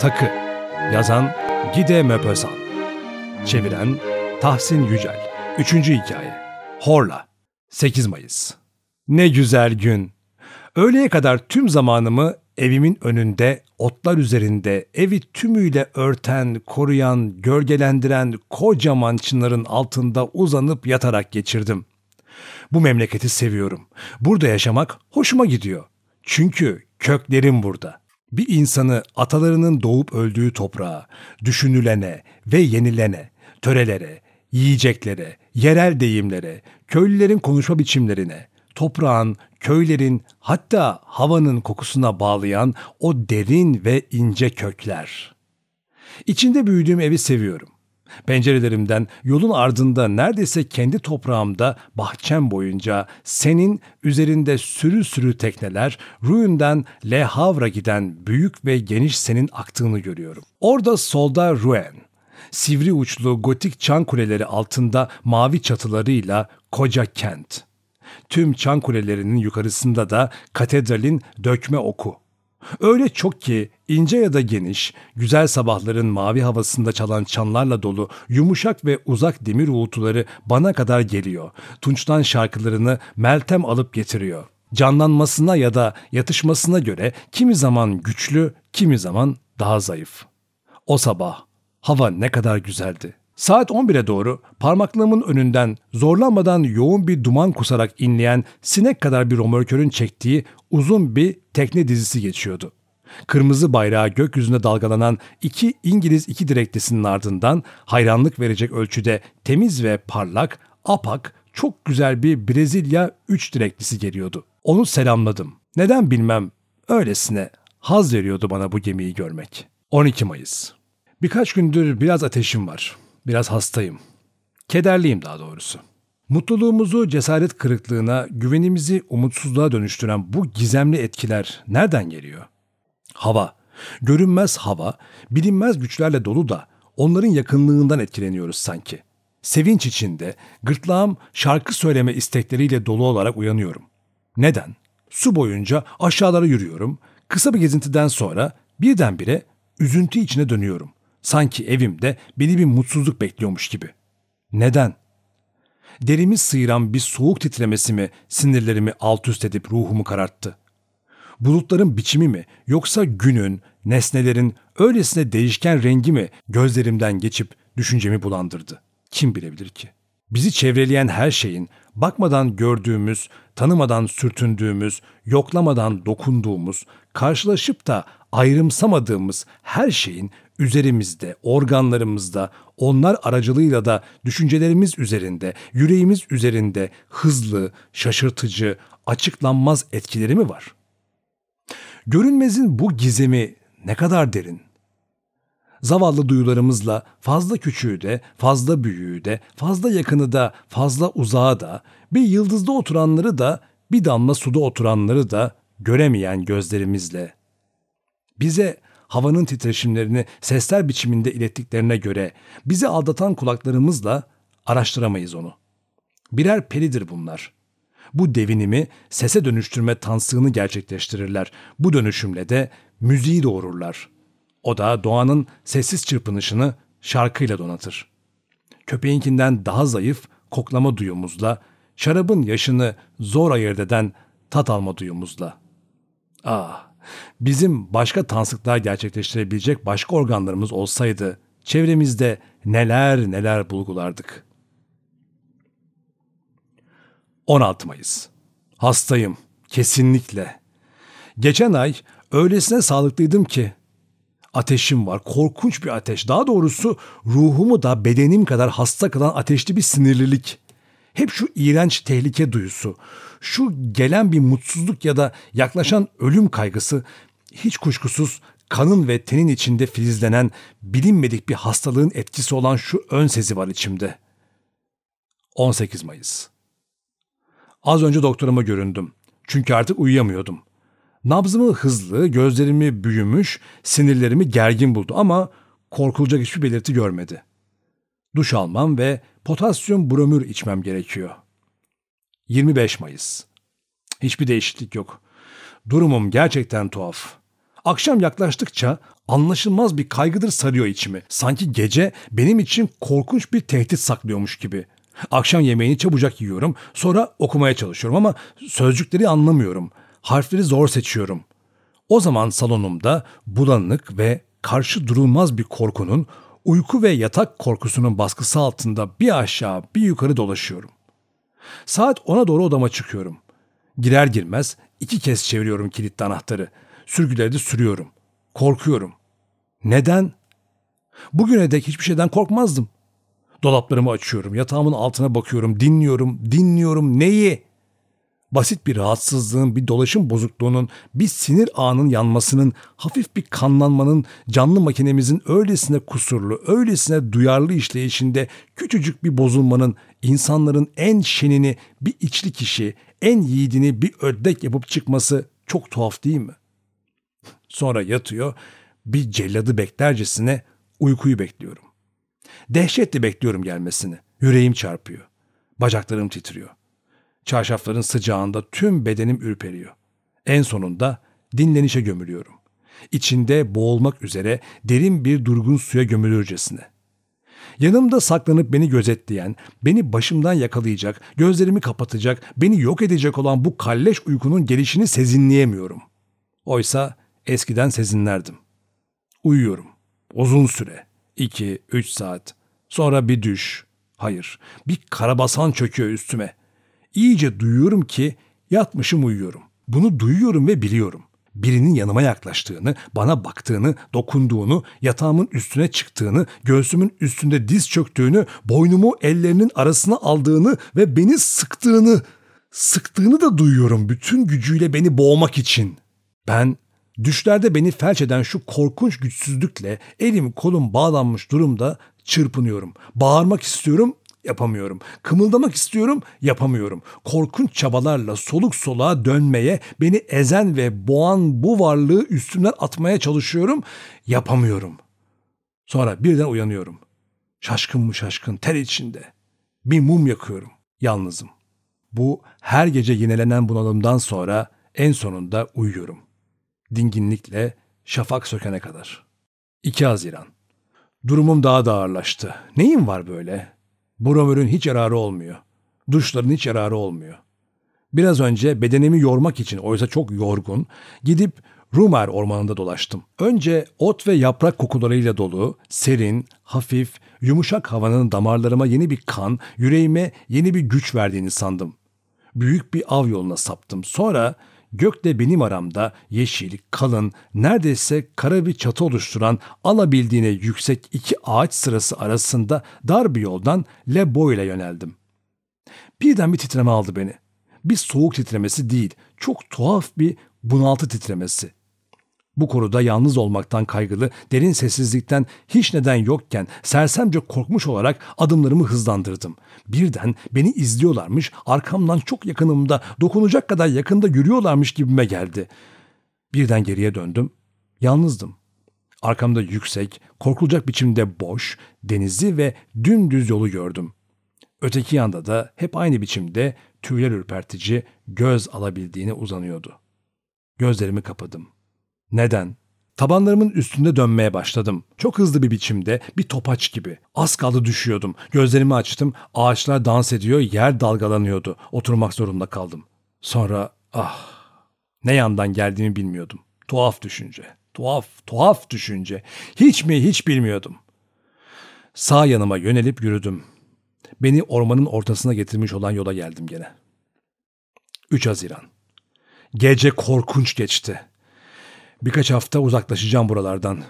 Takı Yazan Gide Möpösan Çeviren Tahsin Yücel Üçüncü Hikaye Horla 8 Mayıs Ne güzel gün! Öğleye kadar tüm zamanımı evimin önünde, otlar üzerinde, evi tümüyle örten, koruyan, gölgelendiren kocaman çınarın altında uzanıp yatarak geçirdim. Bu memleketi seviyorum. Burada yaşamak hoşuma gidiyor. Çünkü köklerim burada bir insanı atalarının doğup öldüğü toprağa, düşünülene ve yenilene, törelere, yiyeceklere, yerel deyimlere, köylülerin konuşma biçimlerine, toprağın, köylerin hatta havanın kokusuna bağlayan o derin ve ince kökler. İçinde büyüdüğüm evi seviyorum. Pencerelerimden yolun ardında neredeyse kendi toprağımda bahçem boyunca senin üzerinde sürü sürü tekneler Ruin'den Le Havre'a giden büyük ve geniş senin aktığını görüyorum. Orada solda Rouen, sivri uçlu gotik çan kuleleri altında mavi çatılarıyla koca kent. Tüm çan kulelerinin yukarısında da katedralin dökme oku. Öyle çok ki ince ya da geniş, güzel sabahların mavi havasında çalan çanlarla dolu, yumuşak ve uzak demir uğultuları bana kadar geliyor. Tunç'tan şarkılarını Meltem alıp getiriyor. Canlanmasına ya da yatışmasına göre kimi zaman güçlü, kimi zaman daha zayıf. O sabah hava ne kadar güzeldi. Saat 11'e doğru parmaklığımın önünden zorlanmadan yoğun bir duman kusarak inleyen sinek kadar bir romörkörün çektiği uzun bir tekne dizisi geçiyordu. Kırmızı bayrağı gökyüzünde dalgalanan iki İngiliz iki direklisinin ardından hayranlık verecek ölçüde temiz ve parlak, apak, çok güzel bir Brezilya 3 direklisi geliyordu. Onu selamladım. Neden bilmem. Öylesine haz veriyordu bana bu gemiyi görmek. 12 Mayıs. Birkaç gündür biraz ateşim var. Biraz hastayım. Kederliyim daha doğrusu. Mutluluğumuzu cesaret kırıklığına, güvenimizi umutsuzluğa dönüştüren bu gizemli etkiler nereden geliyor? Hava. Görünmez hava, bilinmez güçlerle dolu da onların yakınlığından etkileniyoruz sanki. Sevinç içinde gırtlağım şarkı söyleme istekleriyle dolu olarak uyanıyorum. Neden? Su boyunca aşağılara yürüyorum. Kısa bir gezintiden sonra birdenbire üzüntü içine dönüyorum. Sanki evimde beni bir mutsuzluk bekliyormuş gibi. Neden? Derimi sıyıran bir soğuk titremesi mi sinirlerimi alt üst edip ruhumu kararttı? Bulutların biçimi mi yoksa günün, nesnelerin öylesine değişken rengi mi gözlerimden geçip düşüncemi bulandırdı? Kim bilebilir ki? Bizi çevreleyen her şeyin bakmadan gördüğümüz, tanımadan sürtündüğümüz, yoklamadan dokunduğumuz, karşılaşıp da ayrımsamadığımız her şeyin üzerimizde, organlarımızda, onlar aracılığıyla da düşüncelerimiz üzerinde, yüreğimiz üzerinde hızlı, şaşırtıcı, açıklanmaz etkileri mi var? Görünmezin bu gizemi ne kadar derin? Zavallı duyularımızla fazla küçüğü de, fazla büyüğü de, fazla yakını da, fazla uzağı da, bir yıldızda oturanları da, bir damla suda oturanları da göremeyen gözlerimizle bize havanın titreşimlerini sesler biçiminde ilettiklerine göre bizi aldatan kulaklarımızla araştıramayız onu. Birer peridir bunlar. Bu devinimi sese dönüştürme tansığını gerçekleştirirler. Bu dönüşümle de müziği doğururlar. O da doğanın sessiz çırpınışını şarkıyla donatır. Köpeğinkinden daha zayıf koklama duyumuzla, şarabın yaşını zor ayırt eden tat alma duyumuzla. Ah Bizim başka tansıklar gerçekleştirebilecek başka organlarımız olsaydı çevremizde neler neler bulgulardık. 16 Mayıs. Hastayım. Kesinlikle. Geçen ay öylesine sağlıklıydım ki ateşim var. Korkunç bir ateş. Daha doğrusu ruhumu da bedenim kadar hasta kılan ateşli bir sinirlilik. Hep şu iğrenç tehlike duyusu şu gelen bir mutsuzluk ya da yaklaşan ölüm kaygısı hiç kuşkusuz kanın ve tenin içinde filizlenen bilinmedik bir hastalığın etkisi olan şu ön sezi var içimde. 18 Mayıs. Az önce doktoruma göründüm. Çünkü artık uyuyamıyordum. Nabzımı hızlı, gözlerimi büyümüş, sinirlerimi gergin buldu ama korkulacak hiçbir belirti görmedi. Duş almam ve potasyum bromür içmem gerekiyor.'' 25 Mayıs. Hiçbir değişiklik yok. Durumum gerçekten tuhaf. Akşam yaklaştıkça anlaşılmaz bir kaygıdır sarıyor içimi. Sanki gece benim için korkunç bir tehdit saklıyormuş gibi. Akşam yemeğini çabucak yiyorum. Sonra okumaya çalışıyorum ama sözcükleri anlamıyorum. Harfleri zor seçiyorum. O zaman salonumda bulanık ve karşı durulmaz bir korkunun, uyku ve yatak korkusunun baskısı altında bir aşağı bir yukarı dolaşıyorum. Saat ona doğru odama çıkıyorum. Girer girmez iki kez çeviriyorum kilitli anahtarı. Sürgüleri de sürüyorum. Korkuyorum. Neden? Bugüne dek hiçbir şeyden korkmazdım. Dolaplarımı açıyorum, yatağımın altına bakıyorum, dinliyorum, dinliyorum. Neyi? basit bir rahatsızlığın, bir dolaşım bozukluğunun, bir sinir ağının yanmasının, hafif bir kanlanmanın canlı makinemizin öylesine kusurlu, öylesine duyarlı işleyişinde küçücük bir bozulmanın insanların en şenini bir içli kişi, en yiğidini bir öddek yapıp çıkması çok tuhaf değil mi? Sonra yatıyor, bir celladı beklercesine uykuyu bekliyorum. Dehşetle bekliyorum gelmesini. Yüreğim çarpıyor. Bacaklarım titriyor. Çarşafların sıcağında tüm bedenim ürperiyor. En sonunda dinlenişe gömülüyorum. İçinde boğulmak üzere derin bir durgun suya gömülürcesine. Yanımda saklanıp beni gözetleyen, beni başımdan yakalayacak, gözlerimi kapatacak, beni yok edecek olan bu kalleş uykunun gelişini sezinleyemiyorum. Oysa eskiden sezinlerdim. Uyuyorum. Uzun süre. 2-3 saat. Sonra bir düş. Hayır, bir karabasan çöküyor üstüme. İyice duyuyorum ki yatmışım uyuyorum. Bunu duyuyorum ve biliyorum. Birinin yanıma yaklaştığını, bana baktığını, dokunduğunu, yatağımın üstüne çıktığını, göğsümün üstünde diz çöktüğünü, boynumu ellerinin arasına aldığını ve beni sıktığını, sıktığını da duyuyorum bütün gücüyle beni boğmak için. Ben Düşlerde beni felç eden şu korkunç güçsüzlükle elim kolum bağlanmış durumda çırpınıyorum. Bağırmak istiyorum yapamıyorum. Kımıldamak istiyorum, yapamıyorum. Korkunç çabalarla soluk soluğa dönmeye, beni ezen ve boğan bu varlığı üstümden atmaya çalışıyorum, yapamıyorum. Sonra birden uyanıyorum. Şaşkın mı şaşkın, ter içinde. Bir mum yakıyorum, yalnızım. Bu her gece yinelenen bunalımdan sonra en sonunda uyuyorum. Dinginlikle şafak sökene kadar. 2 Haziran. Durumum daha da ağırlaştı. Neyim var böyle?'' Bromür'ün hiç yararı olmuyor. Duşların hiç yararı olmuyor. Biraz önce bedenimi yormak için oysa çok yorgun gidip Rumer ormanında dolaştım. Önce ot ve yaprak kokularıyla dolu, serin, hafif, yumuşak havanın damarlarıma yeni bir kan, yüreğime yeni bir güç verdiğini sandım. Büyük bir av yoluna saptım. Sonra gökle benim aramda yeşil, kalın, neredeyse kara bir çatı oluşturan alabildiğine yüksek iki ağaç sırası arasında dar bir yoldan Lebo ile yöneldim. Birden bir titreme aldı beni. Bir soğuk titremesi değil, çok tuhaf bir bunaltı titremesi. Bu konuda yalnız olmaktan kaygılı, derin sessizlikten hiç neden yokken sersemce korkmuş olarak adımlarımı hızlandırdım. Birden beni izliyorlarmış, arkamdan çok yakınımda, dokunacak kadar yakında yürüyorlarmış gibime geldi. Birden geriye döndüm. Yalnızdım. Arkamda yüksek, korkulacak biçimde boş, denizi ve dümdüz yolu gördüm. Öteki yanda da hep aynı biçimde tüyler ürpertici, göz alabildiğini uzanıyordu. Gözlerimi kapadım.'' Neden? Tabanlarımın üstünde dönmeye başladım. Çok hızlı bir biçimde, bir topaç gibi. Az kaldı düşüyordum. Gözlerimi açtım, ağaçlar dans ediyor, yer dalgalanıyordu. Oturmak zorunda kaldım. Sonra ah, ne yandan geldiğimi bilmiyordum. Tuhaf düşünce, tuhaf, tuhaf düşünce. Hiç mi hiç bilmiyordum. Sağ yanıma yönelip yürüdüm. Beni ormanın ortasına getirmiş olan yola geldim gene. 3 Haziran. Gece korkunç geçti. Birkaç hafta uzaklaşacağım buralardan.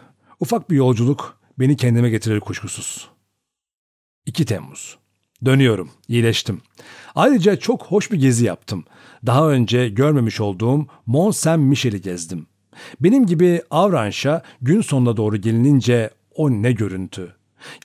Ufak bir yolculuk beni kendime getirir kuşkusuz. 2 Temmuz. Dönüyorum. İyileştim. Ayrıca çok hoş bir gezi yaptım. Daha önce görmemiş olduğum Mont Saint Michel'i gezdim. Benim gibi Avranş'a gün sonuna doğru gelinince o ne görüntü.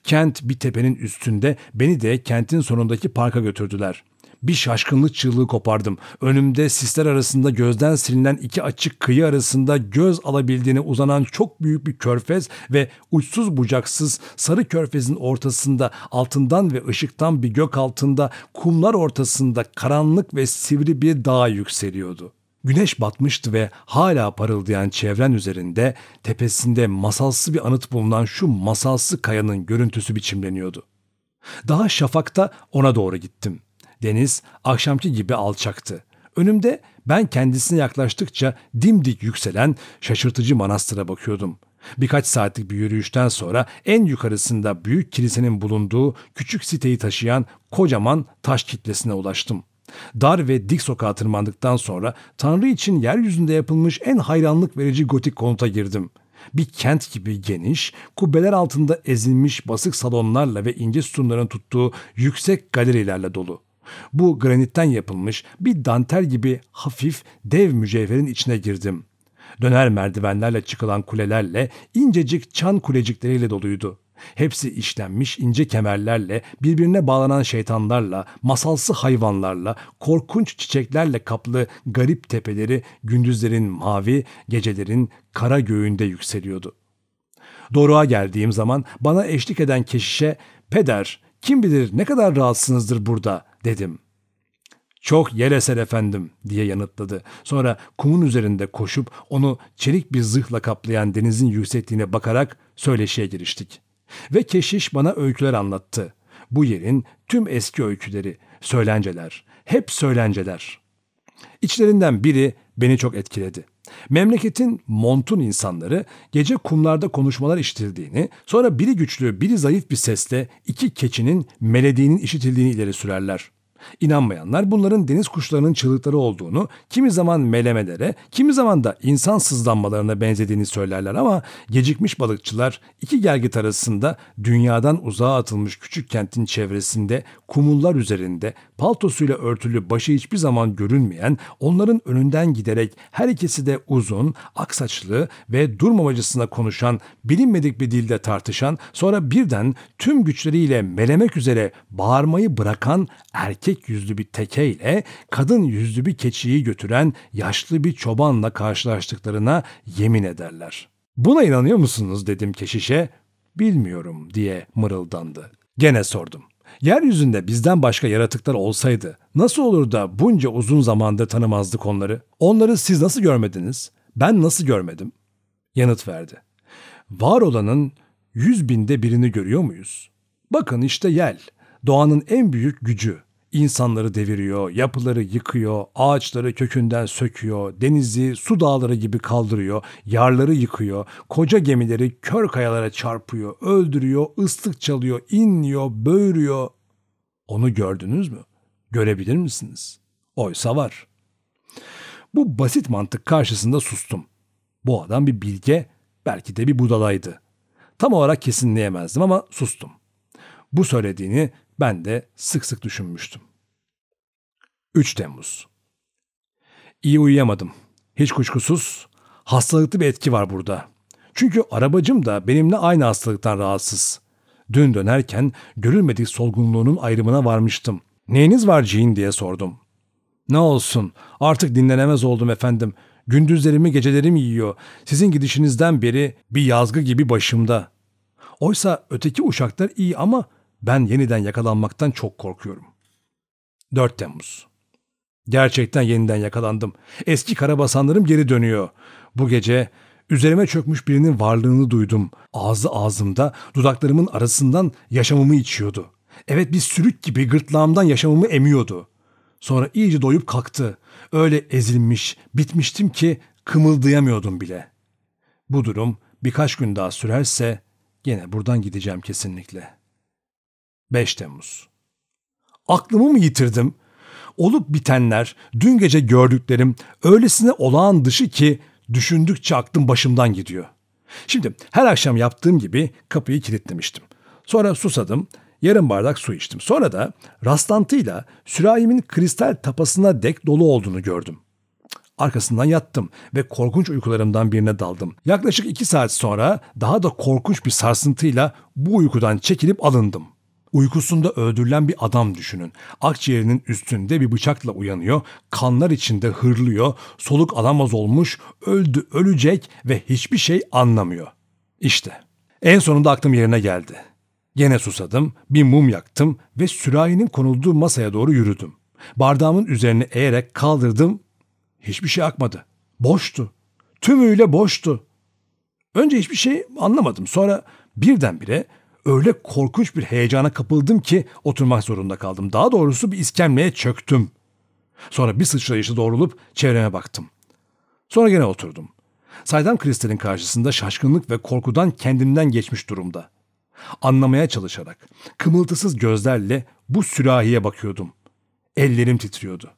Kent bir tepenin üstünde beni de kentin sonundaki parka götürdüler. Bir şaşkınlık çığlığı kopardım. Önümde sisler arasında gözden silinen iki açık kıyı arasında göz alabildiğine uzanan çok büyük bir körfez ve uçsuz bucaksız sarı körfezin ortasında altından ve ışıktan bir gök altında kumlar ortasında karanlık ve sivri bir dağ yükseliyordu. Güneş batmıştı ve hala parıldayan çevren üzerinde tepesinde masalsı bir anıt bulunan şu masalsı kayanın görüntüsü biçimleniyordu. Daha şafakta ona doğru gittim. Deniz akşamki gibi alçaktı. Önümde ben kendisine yaklaştıkça dimdik yükselen şaşırtıcı manastıra bakıyordum. Birkaç saatlik bir yürüyüşten sonra en yukarısında büyük kilisenin bulunduğu küçük siteyi taşıyan kocaman taş kitlesine ulaştım. Dar ve dik sokağa tırmandıktan sonra Tanrı için yeryüzünde yapılmış en hayranlık verici gotik konuta girdim. Bir kent gibi geniş, kubbeler altında ezilmiş basık salonlarla ve ince sütunların tuttuğu yüksek galerilerle dolu. Bu granitten yapılmış bir dantel gibi hafif dev mücevherin içine girdim. Döner merdivenlerle çıkılan kulelerle incecik çan kulecikleriyle doluydu. Hepsi işlenmiş ince kemerlerle, birbirine bağlanan şeytanlarla, masalsı hayvanlarla, korkunç çiçeklerle kaplı garip tepeleri gündüzlerin mavi, gecelerin kara göğünde yükseliyordu. Doruğa geldiğim zaman bana eşlik eden keşişe, ''Peder, kim bilir ne kadar rahatsızsınızdır burada dedim. Çok yelesel efendim diye yanıtladı. Sonra kumun üzerinde koşup onu çelik bir zırhla kaplayan denizin yüksekliğine bakarak söyleşiye giriştik. Ve keşiş bana öyküler anlattı. Bu yerin tüm eski öyküleri, söylenceler, hep söylenceler. İçlerinden biri beni çok etkiledi. Memleketin montun insanları gece kumlarda konuşmalar işitildiğini, sonra biri güçlü, biri zayıf bir sesle iki keçinin melediğinin işitildiğini ileri sürerler. İnanmayanlar bunların deniz kuşlarının çığlıkları olduğunu, kimi zaman melemelere, kimi zaman da insan sızlanmalarına benzediğini söylerler ama gecikmiş balıkçılar iki gergit arasında dünyadan uzağa atılmış küçük kentin çevresinde kumullar üzerinde paltosuyla örtülü başı hiçbir zaman görünmeyen onların önünden giderek her ikisi de uzun, ak saçlı ve durmamacısına konuşan, bilinmedik bir dilde tartışan, sonra birden tüm güçleriyle melemek üzere bağırmayı bırakan erkek erkek yüzlü bir tekeyle kadın yüzlü bir keçiyi götüren yaşlı bir çobanla karşılaştıklarına yemin ederler. Buna inanıyor musunuz dedim keşişe. Bilmiyorum diye mırıldandı. Gene sordum. Yeryüzünde bizden başka yaratıklar olsaydı nasıl olur da bunca uzun zamandır tanımazdık onları? Onları siz nasıl görmediniz? Ben nasıl görmedim? Yanıt verdi. Var olanın yüz binde birini görüyor muyuz? Bakın işte yel, doğanın en büyük gücü insanları deviriyor, yapıları yıkıyor, ağaçları kökünden söküyor, denizi su dağları gibi kaldırıyor, yarları yıkıyor, koca gemileri kör kayalara çarpıyor, öldürüyor, ıslık çalıyor, inliyor, böğürüyor. Onu gördünüz mü? Görebilir misiniz? Oysa var. Bu basit mantık karşısında sustum. Bu adam bir bilge, belki de bir budalaydı. Tam olarak kesinleyemezdim ama sustum. Bu söylediğini ben de sık sık düşünmüştüm. 3 Temmuz İyi uyuyamadım. Hiç kuşkusuz hastalıklı bir etki var burada. Çünkü arabacım da benimle aynı hastalıktan rahatsız. Dün dönerken görülmedik solgunluğunun ayrımına varmıştım. Neyiniz var Jean diye sordum. Ne olsun artık dinlenemez oldum efendim. Gündüzlerimi gecelerim yiyor. Sizin gidişinizden beri bir yazgı gibi başımda. Oysa öteki uçaklar iyi ama ben yeniden yakalanmaktan çok korkuyorum. 4 Temmuz Gerçekten yeniden yakalandım. Eski karabasanlarım geri dönüyor. Bu gece üzerime çökmüş birinin varlığını duydum. Ağzı ağzımda, dudaklarımın arasından yaşamımı içiyordu. Evet bir sürük gibi gırtlağımdan yaşamımı emiyordu. Sonra iyice doyup kalktı. Öyle ezilmiş, bitmiştim ki kımıldayamıyordum bile. Bu durum birkaç gün daha sürerse gene buradan gideceğim kesinlikle.'' 5 Temmuz. Aklımı mı yitirdim? Olup bitenler, dün gece gördüklerim öylesine olağan dışı ki düşündükçe aklım başımdan gidiyor. Şimdi her akşam yaptığım gibi kapıyı kilitlemiştim. Sonra susadım, yarım bardak su içtim. Sonra da rastlantıyla sürahimin kristal tapasına dek dolu olduğunu gördüm. Arkasından yattım ve korkunç uykularımdan birine daldım. Yaklaşık iki saat sonra daha da korkunç bir sarsıntıyla bu uykudan çekilip alındım. Uykusunda öldürülen bir adam düşünün. Akciğerinin üstünde bir bıçakla uyanıyor, kanlar içinde hırlıyor, soluk alamaz olmuş, öldü ölecek ve hiçbir şey anlamıyor. İşte. En sonunda aklım yerine geldi. Gene susadım, bir mum yaktım ve sürahinin konulduğu masaya doğru yürüdüm. Bardağımın üzerine eğerek kaldırdım. Hiçbir şey akmadı. Boştu. Tümüyle boştu. Önce hiçbir şey anlamadım. Sonra birdenbire öyle korkunç bir heyecana kapıldım ki oturmak zorunda kaldım. Daha doğrusu bir iskemleye çöktüm. Sonra bir sıçrayışı doğrulup çevreme baktım. Sonra gene oturdum. Saydam Kristal'in karşısında şaşkınlık ve korkudan kendimden geçmiş durumda. Anlamaya çalışarak, kımıltısız gözlerle bu sürahiye bakıyordum. Ellerim titriyordu.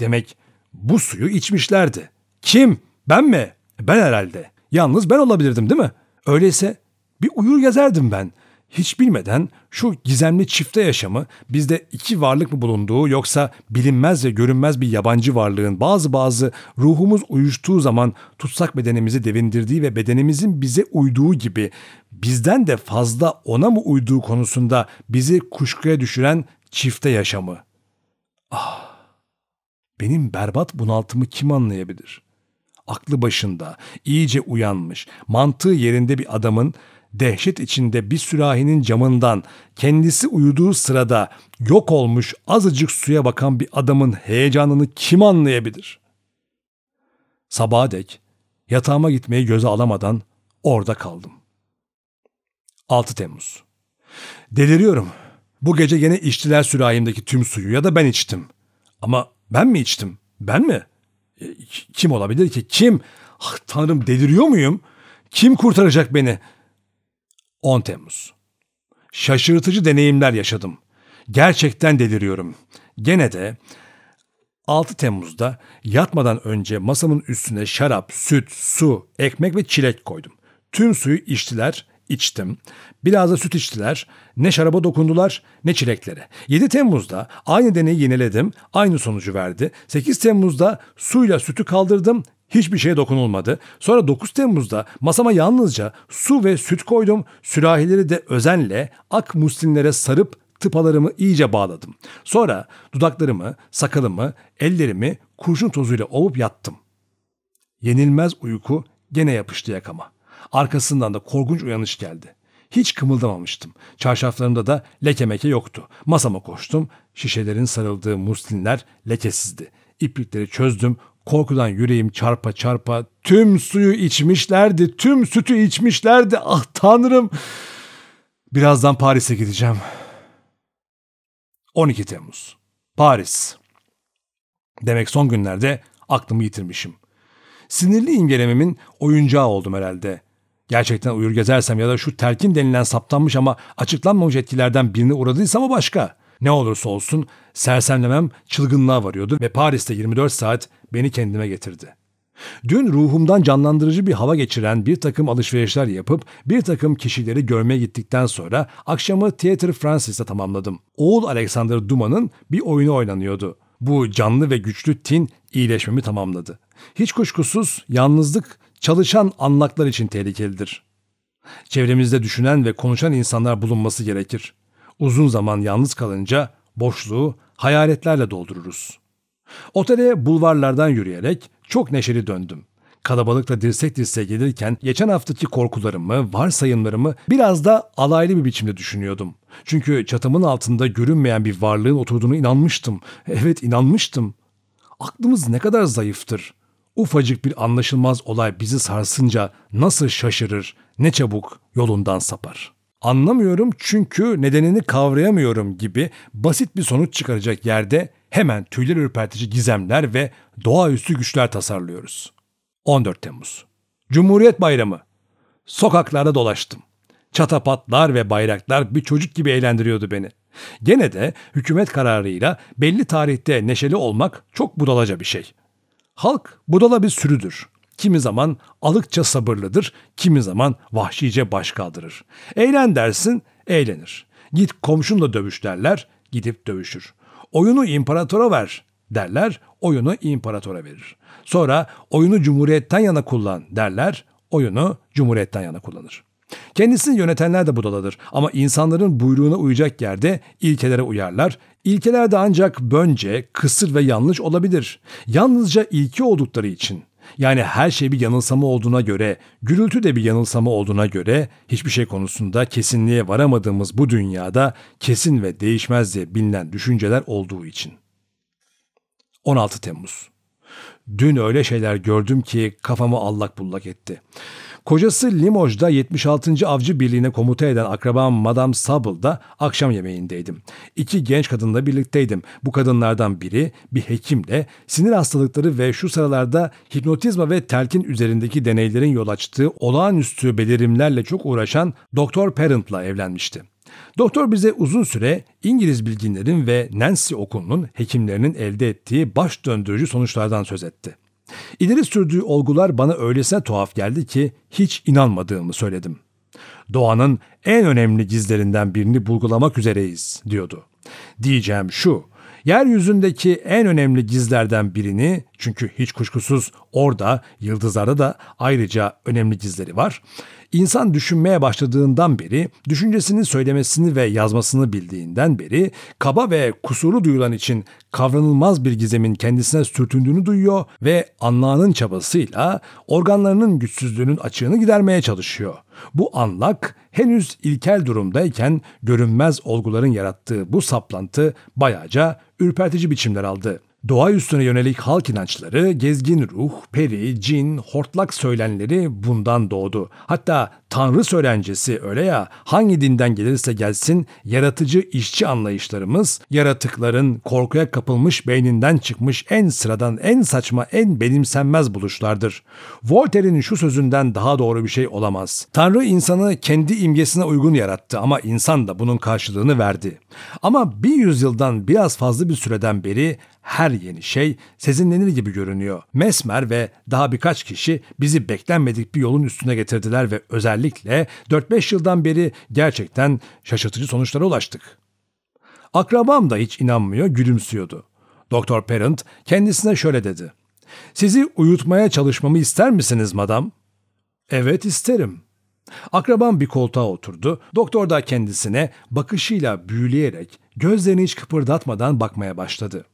Demek bu suyu içmişlerdi. Kim? Ben mi? Ben herhalde. Yalnız ben olabilirdim değil mi? Öyleyse bir uyur gezerdim ben hiç bilmeden şu gizemli çifte yaşamı bizde iki varlık mı bulunduğu yoksa bilinmez ve görünmez bir yabancı varlığın bazı bazı ruhumuz uyuştuğu zaman tutsak bedenimizi devindirdiği ve bedenimizin bize uyduğu gibi bizden de fazla ona mı uyduğu konusunda bizi kuşkuya düşüren çifte yaşamı. Ah! Benim berbat bunaltımı kim anlayabilir? Aklı başında, iyice uyanmış, mantığı yerinde bir adamın dehşet içinde bir sürahinin camından kendisi uyuduğu sırada yok olmuş azıcık suya bakan bir adamın heyecanını kim anlayabilir? Sabaha dek yatağıma gitmeyi göze alamadan orada kaldım. 6 Temmuz Deliriyorum. Bu gece gene içtiler sürahimdeki tüm suyu ya da ben içtim. Ama ben mi içtim? Ben mi? E, kim olabilir ki? Kim? Ah, tanrım deliriyor muyum? Kim kurtaracak beni? 10 Temmuz. Şaşırtıcı deneyimler yaşadım. Gerçekten deliriyorum. Gene de 6 Temmuz'da yatmadan önce masamın üstüne şarap, süt, su, ekmek ve çilek koydum. Tüm suyu içtiler, içtim. Biraz da süt içtiler. Ne şaraba dokundular ne çileklere. 7 Temmuz'da aynı deneyi yeniledim. Aynı sonucu verdi. 8 Temmuz'da suyla sütü kaldırdım. Hiçbir şeye dokunulmadı. Sonra 9 Temmuz'da masama yalnızca su ve süt koydum. Sürahileri de özenle ak muslinlere sarıp tıpalarımı iyice bağladım. Sonra dudaklarımı, sakalımı, ellerimi kurşun tozuyla ovup yattım. Yenilmez uyku gene yapıştı yakama. Arkasından da korkunç uyanış geldi. Hiç kımıldamamıştım. Çarşaflarımda da leke meke yoktu. Masama koştum. Şişelerin sarıldığı muslinler lekesizdi. İplikleri çözdüm. Korkudan yüreğim çarpa çarpa tüm suyu içmişlerdi, tüm sütü içmişlerdi. Ah tanrım. Birazdan Paris'e gideceğim. 12 Temmuz. Paris. Demek son günlerde aklımı yitirmişim. Sinirli incelememin oyuncağı oldum herhalde. Gerçekten uyur gezersem ya da şu terkin denilen saptanmış ama açıklanmamış etkilerden birine uğradıysam o başka. Ne olursa olsun sersemlemem çılgınlığa varıyordu ve Paris'te 24 saat beni kendime getirdi. Dün ruhumdan canlandırıcı bir hava geçiren bir takım alışverişler yapıp bir takım kişileri görmeye gittikten sonra akşamı Theatre Francis'te tamamladım. Oğul Alexander Duman'ın bir oyunu oynanıyordu. Bu canlı ve güçlü tin iyileşmemi tamamladı. Hiç kuşkusuz yalnızlık çalışan anlaklar için tehlikelidir. Çevremizde düşünen ve konuşan insanlar bulunması gerekir. Uzun zaman yalnız kalınca boşluğu hayaletlerle doldururuz. Otele bulvarlardan yürüyerek çok neşeli döndüm. Kalabalıkla dirsek dirsek gelirken geçen haftaki korkularımı, varsayımlarımı biraz da alaylı bir biçimde düşünüyordum. Çünkü çatımın altında görünmeyen bir varlığın oturduğunu inanmıştım. Evet inanmıştım. Aklımız ne kadar zayıftır. Ufacık bir anlaşılmaz olay bizi sarsınca nasıl şaşırır, ne çabuk yolundan sapar.'' anlamıyorum çünkü nedenini kavrayamıyorum gibi basit bir sonuç çıkaracak yerde hemen tüyler ürpertici gizemler ve doğaüstü güçler tasarlıyoruz. 14 Temmuz Cumhuriyet Bayramı Sokaklarda dolaştım. Çatapatlar ve bayraklar bir çocuk gibi eğlendiriyordu beni. Gene de hükümet kararıyla belli tarihte neşeli olmak çok budalaca bir şey. Halk budala bir sürüdür. Kimi zaman alıkça sabırlıdır, kimi zaman vahşice baş kaldırır. Eğlen dersin, eğlenir. Git komşunla dövüş derler, gidip dövüşür. Oyunu imparatora ver derler, oyunu imparatora verir. Sonra oyunu cumhuriyetten yana kullan derler, oyunu cumhuriyetten yana kullanır. Kendisini yönetenler de budaladır ama insanların buyruğuna uyacak yerde ilkelere uyarlar. İlkeler de ancak bönce, kısır ve yanlış olabilir. Yalnızca ilki oldukları için yani her şey bir yanılsama olduğuna göre, gürültü de bir yanılsama olduğuna göre hiçbir şey konusunda kesinliğe varamadığımız bu dünyada kesin ve değişmez diye bilinen düşünceler olduğu için. 16 Temmuz Dün öyle şeyler gördüm ki kafamı allak bullak etti. Kocası Limoj'da 76. Avcı Birliği'ne komuta eden akrabam Madame Sable'da akşam yemeğindeydim. İki genç kadınla birlikteydim. Bu kadınlardan biri bir hekimle sinir hastalıkları ve şu sıralarda hipnotizma ve telkin üzerindeki deneylerin yol açtığı olağanüstü belirimlerle çok uğraşan Doktor Parent'la evlenmişti. Doktor bize uzun süre İngiliz bilginlerin ve Nancy okulunun hekimlerinin elde ettiği baş döndürücü sonuçlardan söz etti. İleri sürdüğü olgular bana öylesine tuhaf geldi ki hiç inanmadığımı söyledim. Doğanın en önemli gizlerinden birini bulgulamak üzereyiz diyordu. Diyeceğim şu, yeryüzündeki en önemli gizlerden birini çünkü hiç kuşkusuz orada, yıldızlarda da ayrıca önemli gizleri var. İnsan düşünmeye başladığından beri, düşüncesini söylemesini ve yazmasını bildiğinden beri kaba ve kusuru duyulan için kavranılmaz bir gizemin kendisine sürtündüğünü duyuyor ve anlağının çabasıyla organlarının güçsüzlüğünün açığını gidermeye çalışıyor. Bu anlak henüz ilkel durumdayken görünmez olguların yarattığı bu saplantı bayaca ürpertici biçimler aldı. Doğa üstüne yönelik halk inançları, gezgin ruh, peri, cin, hortlak söylenleri bundan doğdu. Hatta tanrı söylencesi öyle ya hangi dinden gelirse gelsin yaratıcı işçi anlayışlarımız yaratıkların korkuya kapılmış beyninden çıkmış en sıradan, en saçma, en benimsenmez buluşlardır. Voltaire'in şu sözünden daha doğru bir şey olamaz. Tanrı insanı kendi imgesine uygun yarattı ama insan da bunun karşılığını verdi. Ama bir yüzyıldan biraz fazla bir süreden beri her yeni şey sezinlenir gibi görünüyor. Mesmer ve daha birkaç kişi bizi beklenmedik bir yolun üstüne getirdiler ve özellikle 4-5 yıldan beri gerçekten şaşırtıcı sonuçlara ulaştık. Akrabam da hiç inanmıyor, gülümsüyordu. Doktor Parent kendisine şöyle dedi. Sizi uyutmaya çalışmamı ister misiniz madam? Evet isterim. Akrabam bir koltuğa oturdu. Doktor da kendisine bakışıyla büyüleyerek gözlerini hiç kıpırdatmadan bakmaya başladı.''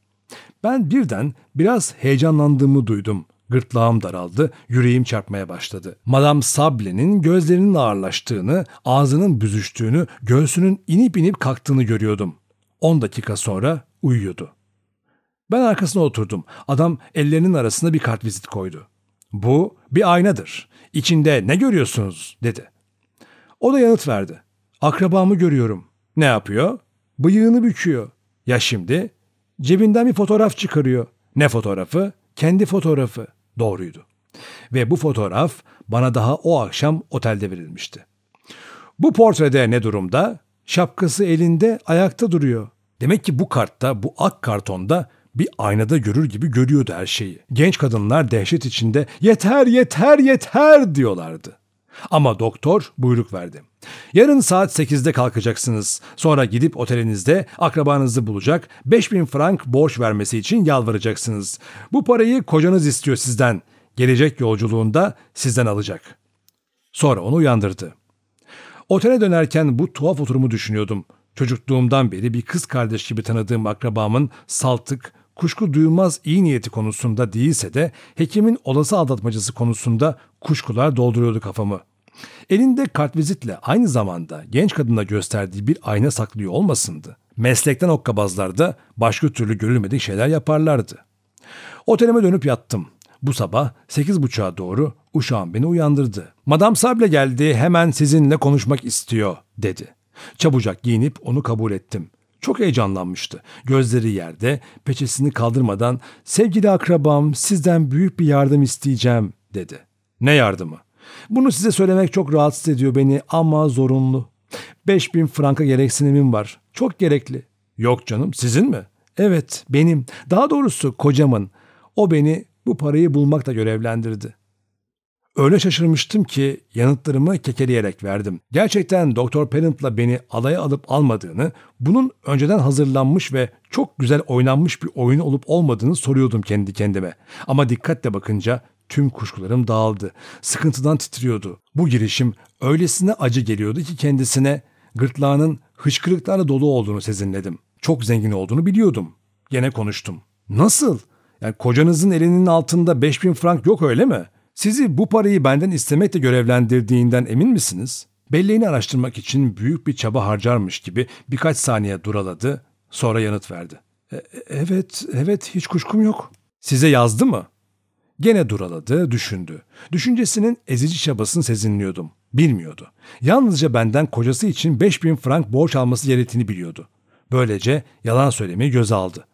Ben birden biraz heyecanlandığımı duydum. Gırtlağım daraldı, yüreğim çarpmaya başladı. Madame Sable'nin gözlerinin ağırlaştığını, ağzının büzüştüğünü, göğsünün inip inip kalktığını görüyordum. 10 dakika sonra uyuyordu. Ben arkasına oturdum. Adam ellerinin arasında bir kartvizit koydu. Bu bir aynadır. İçinde ne görüyorsunuz dedi. O da yanıt verdi. Akrabamı görüyorum. Ne yapıyor? Bıyığını büküyor. Ya şimdi? Cebinden bir fotoğraf çıkarıyor. Ne fotoğrafı? Kendi fotoğrafı. Doğruydu. Ve bu fotoğraf bana daha o akşam otelde verilmişti. Bu portrede ne durumda? Şapkası elinde, ayakta duruyor. Demek ki bu kartta, bu ak kartonda bir aynada görür gibi görüyordu her şeyi. Genç kadınlar dehşet içinde yeter yeter yeter diyorlardı. Ama doktor buyruk verdi. Yarın saat 8'de kalkacaksınız. Sonra gidip otelinizde akrabanızı bulacak 5000 frank borç vermesi için yalvaracaksınız. Bu parayı kocanız istiyor sizden. Gelecek yolculuğunda sizden alacak. Sonra onu uyandırdı. Otele dönerken bu tuhaf oturumu düşünüyordum. Çocukluğumdan beri bir kız kardeş gibi tanıdığım akrabamın saltık, kuşku duymaz iyi niyeti konusunda değilse de hekimin olası aldatmacası konusunda kuşkular dolduruyordu kafamı. Elinde kartvizitle aynı zamanda genç kadına gösterdiği bir ayna saklıyor olmasındı. Meslekten okkabazlar da başka türlü görülmedik şeyler yaparlardı. Otelime dönüp yattım. Bu sabah sekiz 8.30'a doğru uşağım beni uyandırdı. Madam Sable geldi hemen sizinle konuşmak istiyor dedi. Çabucak giyinip onu kabul ettim. Çok heyecanlanmıştı. Gözleri yerde, peçesini kaldırmadan "Sevgili akrabam, sizden büyük bir yardım isteyeceğim." dedi. "Ne yardımı?" "Bunu size söylemek çok rahatsız ediyor beni ama zorunlu. 5000 franka gereksinimim var. Çok gerekli." "Yok canım, sizin mi?" "Evet, benim. Daha doğrusu kocamın. O beni bu parayı bulmakla görevlendirdi." Öyle şaşırmıştım ki yanıtlarımı kekeleyerek verdim. Gerçekten Doktor Pennant'la beni alaya alıp almadığını, bunun önceden hazırlanmış ve çok güzel oynanmış bir oyun olup olmadığını soruyordum kendi kendime. Ama dikkatle bakınca tüm kuşkularım dağıldı. Sıkıntıdan titriyordu. Bu girişim öylesine acı geliyordu ki kendisine gırtlağının hıçkırıklarla dolu olduğunu sezinledim. Çok zengin olduğunu biliyordum. Gene konuştum. Nasıl? Yani kocanızın elinin altında 5000 frank yok öyle mi? Sizi bu parayı benden istemekle görevlendirdiğinden emin misiniz? Belleğini araştırmak için büyük bir çaba harcarmış gibi birkaç saniye duraladı, sonra yanıt verdi. E- evet, evet hiç kuşkum yok. Size yazdı mı? Gene duraladı, düşündü. Düşüncesinin ezici çabasını sezinliyordum. Bilmiyordu. Yalnızca benden kocası için 5000 frank borç alması gerektiğini biliyordu. Böylece yalan söylemeyi göze aldı.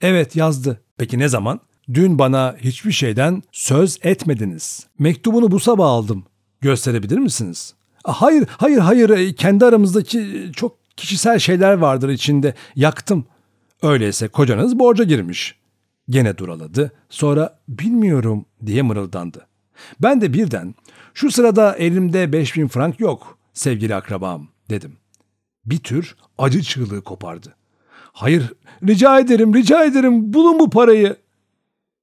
Evet yazdı. Peki ne zaman? Dün bana hiçbir şeyden söz etmediniz. Mektubunu bu sabah aldım. Gösterebilir misiniz? Hayır, hayır, hayır. E, kendi aramızdaki çok kişisel şeyler vardır içinde. Yaktım. Öyleyse kocanız borca girmiş. Gene duraladı. Sonra bilmiyorum diye mırıldandı. Ben de birden şu sırada elimde 5000 frank yok sevgili akrabam dedim. Bir tür acı çığlığı kopardı. Hayır rica ederim rica ederim bulun bu parayı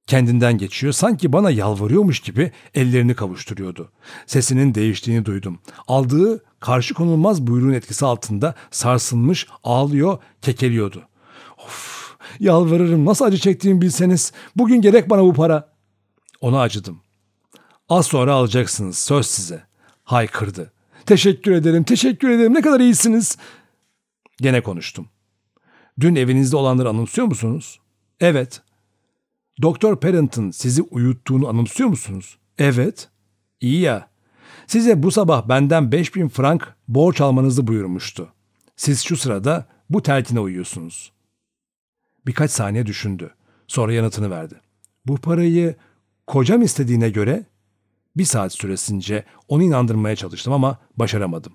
Kendinden geçiyor, sanki bana yalvarıyormuş gibi ellerini kavuşturuyordu. Sesinin değiştiğini duydum. Aldığı karşı konulmaz buyruğun etkisi altında sarsılmış, ağlıyor, kekeliyordu. Of, yalvarırım nasıl acı çektiğimi bilseniz. Bugün gerek bana bu para. Ona acıdım. Az sonra alacaksınız, söz size. Haykırdı. Teşekkür ederim, teşekkür ederim, ne kadar iyisiniz. Gene konuştum. Dün evinizde olanları anımsıyor musunuz? Evet. Doktor Parent'ın sizi uyuttuğunu anımsıyor musunuz? Evet. İyi ya. Size bu sabah benden 5000 frank borç almanızı buyurmuştu. Siz şu sırada bu telkine uyuyorsunuz. Birkaç saniye düşündü. Sonra yanıtını verdi. Bu parayı kocam istediğine göre bir saat süresince onu inandırmaya çalıştım ama başaramadım.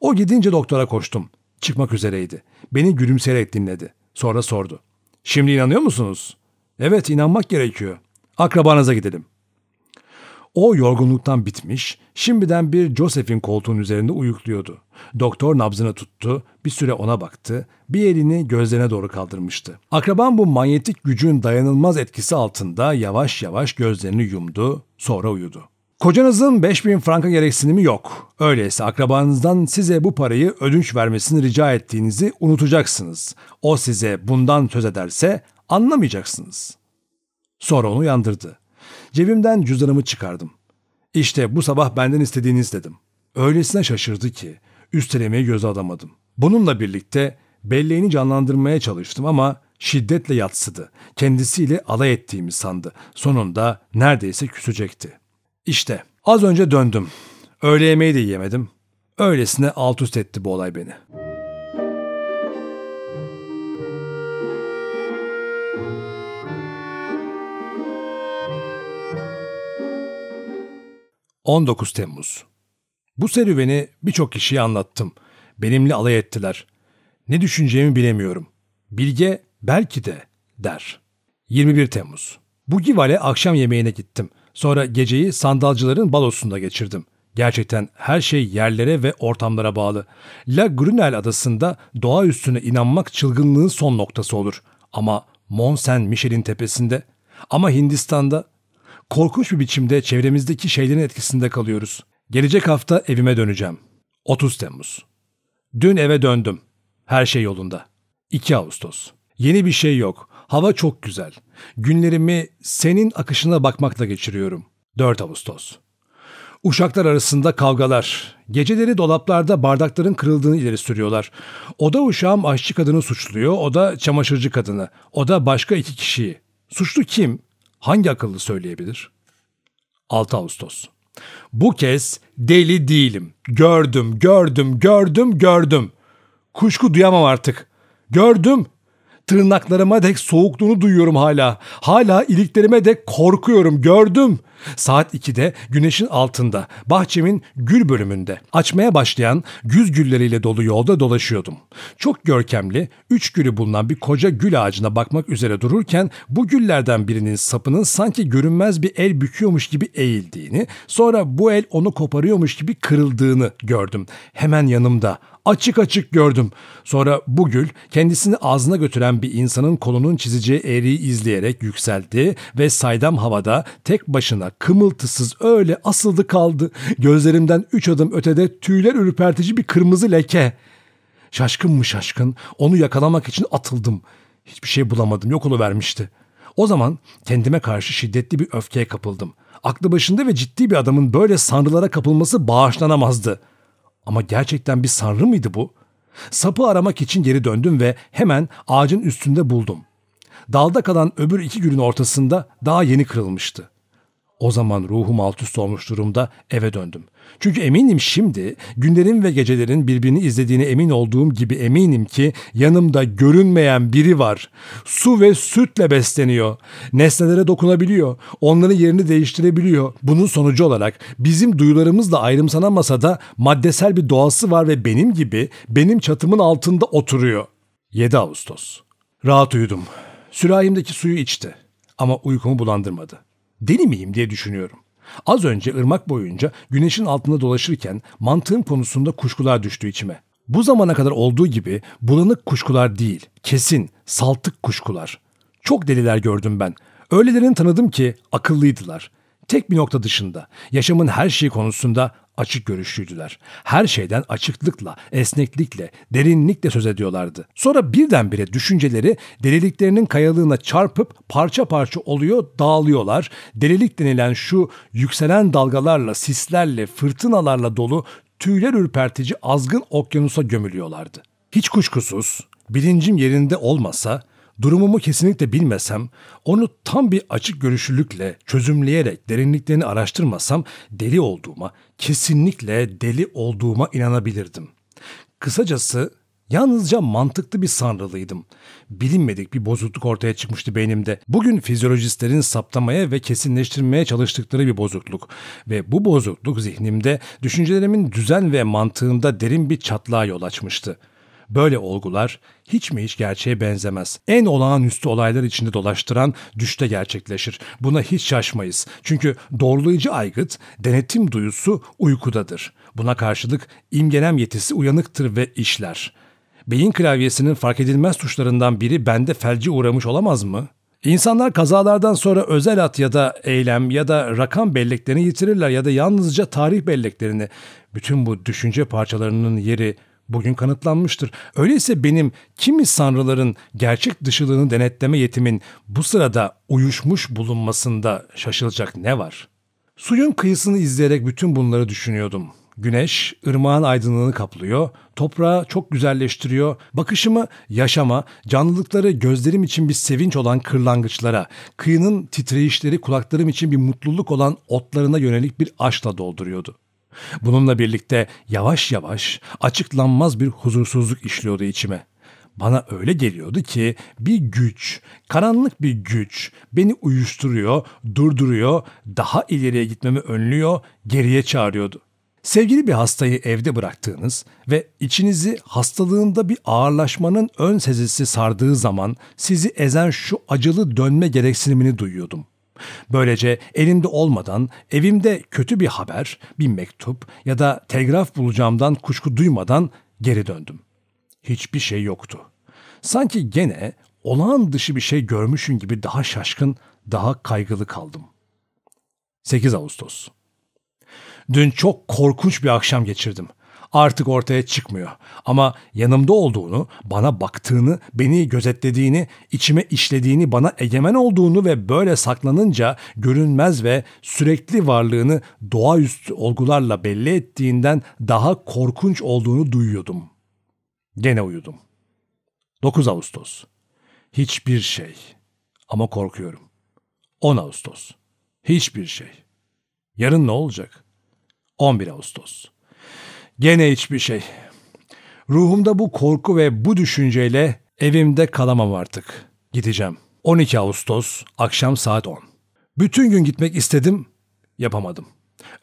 O gidince doktora koştum. Çıkmak üzereydi. Beni gülümseyerek dinledi. Sonra sordu. Şimdi inanıyor musunuz? Evet inanmak gerekiyor. Akrabanıza gidelim. O yorgunluktan bitmiş, şimdiden bir Joseph'in koltuğun üzerinde uyukluyordu. Doktor nabzını tuttu, bir süre ona baktı, bir elini gözlerine doğru kaldırmıştı. Akraban bu manyetik gücün dayanılmaz etkisi altında yavaş yavaş gözlerini yumdu, sonra uyudu. Kocanızın 5000 franka gereksinimi yok. Öyleyse akrabanızdan size bu parayı ödünç vermesini rica ettiğinizi unutacaksınız. O size bundan söz ederse Anlamayacaksınız. Sonra onu yandırdı. Cebimden cüzdanımı çıkardım. İşte bu sabah benden istediğiniz dedim. Öylesine şaşırdı ki üstelemeyi göze alamadım. Bununla birlikte belleğini canlandırmaya çalıştım ama şiddetle yatsıdı. Kendisiyle alay ettiğimi sandı. Sonunda neredeyse küsecekti. İşte az önce döndüm. Öğle yemeği de yemedim. Öylesine alt üst etti bu olay beni.'' 19 Temmuz Bu serüveni birçok kişiye anlattım. Benimle alay ettiler. Ne düşüneceğimi bilemiyorum. Bilge belki de der. 21 Temmuz Bu Gival'e akşam yemeğine gittim. Sonra geceyi sandalcıların balosunda geçirdim. Gerçekten her şey yerlere ve ortamlara bağlı. La Grunel adasında doğa üstüne inanmak çılgınlığın son noktası olur. Ama Mont Saint Michel'in tepesinde ama Hindistan'da korkunç bir biçimde çevremizdeki şeylerin etkisinde kalıyoruz. Gelecek hafta evime döneceğim. 30 Temmuz. Dün eve döndüm. Her şey yolunda. 2 Ağustos. Yeni bir şey yok. Hava çok güzel. Günlerimi senin akışına bakmakla geçiriyorum. 4 Ağustos. Uşaklar arasında kavgalar. Geceleri dolaplarda bardakların kırıldığını ileri sürüyorlar. O da uşağım aşçı kadını suçluyor, o da çamaşırcı kadını, o da başka iki kişiyi. Suçlu kim? hangi akıllı söyleyebilir? 6 Ağustos. Bu kez deli değilim. Gördüm, gördüm, gördüm, gördüm. Kuşku duyamam artık. Gördüm. Tırnaklarıma dek soğukluğunu duyuyorum hala. Hala iliklerime dek korkuyorum. Gördüm. Saat 2'de güneşin altında, bahçemin gül bölümünde, açmaya başlayan güz gülleriyle dolu yolda dolaşıyordum. Çok görkemli, üç gülü bulunan bir koca gül ağacına bakmak üzere dururken bu güllerden birinin sapının sanki görünmez bir el büküyormuş gibi eğildiğini, sonra bu el onu koparıyormuş gibi kırıldığını gördüm. Hemen yanımda, açık açık gördüm. Sonra bu gül kendisini ağzına götüren bir insanın kolunun çizeceği eğriyi izleyerek yükseldi ve saydam havada tek başına kımıltısız öyle asıldı kaldı. Gözlerimden üç adım ötede tüyler ürpertici bir kırmızı leke. Şaşkın mı şaşkın onu yakalamak için atıldım. Hiçbir şey bulamadım yok vermişti. O zaman kendime karşı şiddetli bir öfkeye kapıldım. Aklı başında ve ciddi bir adamın böyle sanrılara kapılması bağışlanamazdı. Ama gerçekten bir sanrı mıydı bu? Sapı aramak için geri döndüm ve hemen ağacın üstünde buldum. Dalda kalan öbür iki gülün ortasında daha yeni kırılmıştı. O zaman ruhum alt üst olmuş durumda eve döndüm. Çünkü eminim şimdi günlerin ve gecelerin birbirini izlediğini emin olduğum gibi eminim ki yanımda görünmeyen biri var. Su ve sütle besleniyor. Nesnelere dokunabiliyor. Onların yerini değiştirebiliyor. Bunun sonucu olarak bizim duyularımızla ayrımsanamasa da maddesel bir doğası var ve benim gibi benim çatımın altında oturuyor. 7 Ağustos. Rahat uyudum. Sürahimdeki suyu içti ama uykumu bulandırmadı deli miyim diye düşünüyorum. Az önce ırmak boyunca güneşin altında dolaşırken mantığın konusunda kuşkular düştü içime. Bu zamana kadar olduğu gibi bulanık kuşkular değil, kesin, saltık kuşkular. Çok deliler gördüm ben. Öylelerini tanıdım ki akıllıydılar. Tek bir nokta dışında, yaşamın her şeyi konusunda açık görüşlüydüler. Her şeyden açıklıkla, esneklikle, derinlikle söz ediyorlardı. Sonra birdenbire düşünceleri deliliklerinin kayalığına çarpıp parça parça oluyor, dağılıyorlar. Delilik denilen şu yükselen dalgalarla, sislerle, fırtınalarla dolu tüyler ürpertici azgın okyanusa gömülüyorlardı. Hiç kuşkusuz bilincim yerinde olmasa Durumumu kesinlikle bilmesem, onu tam bir açık görüşlülükle çözümleyerek derinliklerini araştırmasam deli olduğuma, kesinlikle deli olduğuma inanabilirdim. Kısacası Yalnızca mantıklı bir sanrılıydım. Bilinmedik bir bozukluk ortaya çıkmıştı beynimde. Bugün fizyolojistlerin saptamaya ve kesinleştirmeye çalıştıkları bir bozukluk. Ve bu bozukluk zihnimde, düşüncelerimin düzen ve mantığında derin bir çatlağa yol açmıştı. Böyle olgular hiç mi hiç gerçeğe benzemez. En olağanüstü olaylar içinde dolaştıran düşte gerçekleşir. Buna hiç şaşmayız. Çünkü doğrulayıcı aygıt, denetim duyusu uykudadır. Buna karşılık imgelem yetisi uyanıktır ve işler. Beyin klavyesinin fark edilmez tuşlarından biri bende felci uğramış olamaz mı?'' İnsanlar kazalardan sonra özel at ya da eylem ya da rakam belleklerini yitirirler ya da yalnızca tarih belleklerini. Bütün bu düşünce parçalarının yeri bugün kanıtlanmıştır. Öyleyse benim kimi sanrıların gerçek dışılığını denetleme yetimin bu sırada uyuşmuş bulunmasında şaşılacak ne var? Suyun kıyısını izleyerek bütün bunları düşünüyordum. Güneş ırmağın aydınlığını kaplıyor, toprağı çok güzelleştiriyor, bakışımı yaşama, canlılıkları gözlerim için bir sevinç olan kırlangıçlara, kıyının titreyişleri kulaklarım için bir mutluluk olan otlarına yönelik bir aşla dolduruyordu. Bununla birlikte yavaş yavaş açıklanmaz bir huzursuzluk işliyordu içime. Bana öyle geliyordu ki bir güç, karanlık bir güç beni uyuşturuyor, durduruyor, daha ileriye gitmemi önlüyor, geriye çağırıyordu. Sevgili bir hastayı evde bıraktığınız ve içinizi hastalığında bir ağırlaşmanın ön sezisi sardığı zaman sizi ezen şu acılı dönme gereksinimini duyuyordum. Böylece elimde olmadan evimde kötü bir haber, bir mektup ya da telgraf bulacağımdan kuşku duymadan geri döndüm. Hiçbir şey yoktu. Sanki gene olağan dışı bir şey görmüşün gibi daha şaşkın, daha kaygılı kaldım. 8 Ağustos Dün çok korkunç bir akşam geçirdim.'' artık ortaya çıkmıyor. Ama yanımda olduğunu, bana baktığını, beni gözetlediğini, içime işlediğini, bana egemen olduğunu ve böyle saklanınca görünmez ve sürekli varlığını doğaüstü olgularla belli ettiğinden daha korkunç olduğunu duyuyordum. Gene uyudum. 9 Ağustos. Hiçbir şey. Ama korkuyorum. 10 Ağustos. Hiçbir şey. Yarın ne olacak? 11 Ağustos. Gene hiçbir şey. Ruhumda bu korku ve bu düşünceyle evimde kalamam artık. Gideceğim. 12 Ağustos akşam saat 10. Bütün gün gitmek istedim, yapamadım.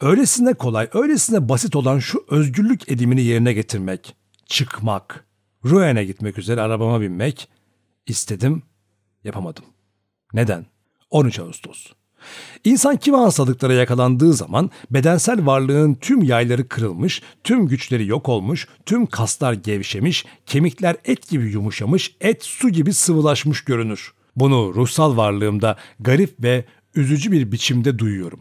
Öylesine kolay, öylesine basit olan şu özgürlük edimini yerine getirmek, çıkmak, Royen'e gitmek üzere arabama binmek istedim, yapamadım. Neden? 13 Ağustos. İnsan kimi hastalıklara yakalandığı zaman bedensel varlığın tüm yayları kırılmış, tüm güçleri yok olmuş, tüm kaslar gevşemiş, kemikler et gibi yumuşamış, et su gibi sıvılaşmış görünür. Bunu ruhsal varlığımda garip ve üzücü bir biçimde duyuyorum.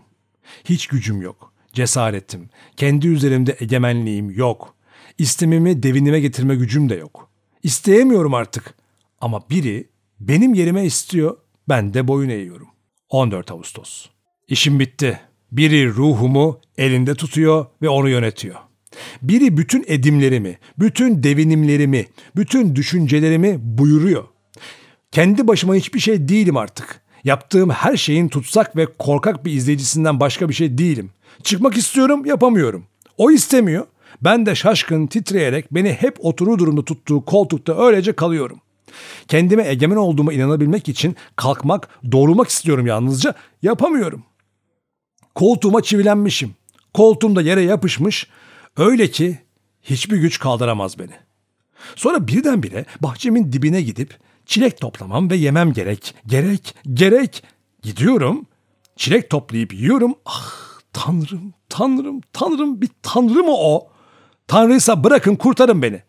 Hiç gücüm yok, cesaretim, kendi üzerimde egemenliğim yok. İstemimi devinime getirme gücüm de yok. İsteyemiyorum artık. Ama biri benim yerime istiyor, ben de boyun eğiyorum. 14 Ağustos. İşim bitti. Biri ruhumu elinde tutuyor ve onu yönetiyor. Biri bütün edimlerimi, bütün devinimlerimi, bütün düşüncelerimi buyuruyor. Kendi başıma hiçbir şey değilim artık. Yaptığım her şeyin tutsak ve korkak bir izleyicisinden başka bir şey değilim. Çıkmak istiyorum, yapamıyorum. O istemiyor. Ben de şaşkın titreyerek beni hep oturu durumda tuttuğu koltukta öylece kalıyorum. Kendime egemen olduğuma inanabilmek için kalkmak, doğrumak istiyorum yalnızca. Yapamıyorum. Koltuğuma çivilenmişim. koltuğum da yere yapışmış. Öyle ki hiçbir güç kaldıramaz beni. Sonra birdenbire bahçemin dibine gidip çilek toplamam ve yemem gerek. Gerek, gerek. Gidiyorum. Çilek toplayıp yiyorum. Ah tanrım, tanrım, tanrım bir tanrı mı o? Tanrıysa bırakın kurtarın beni.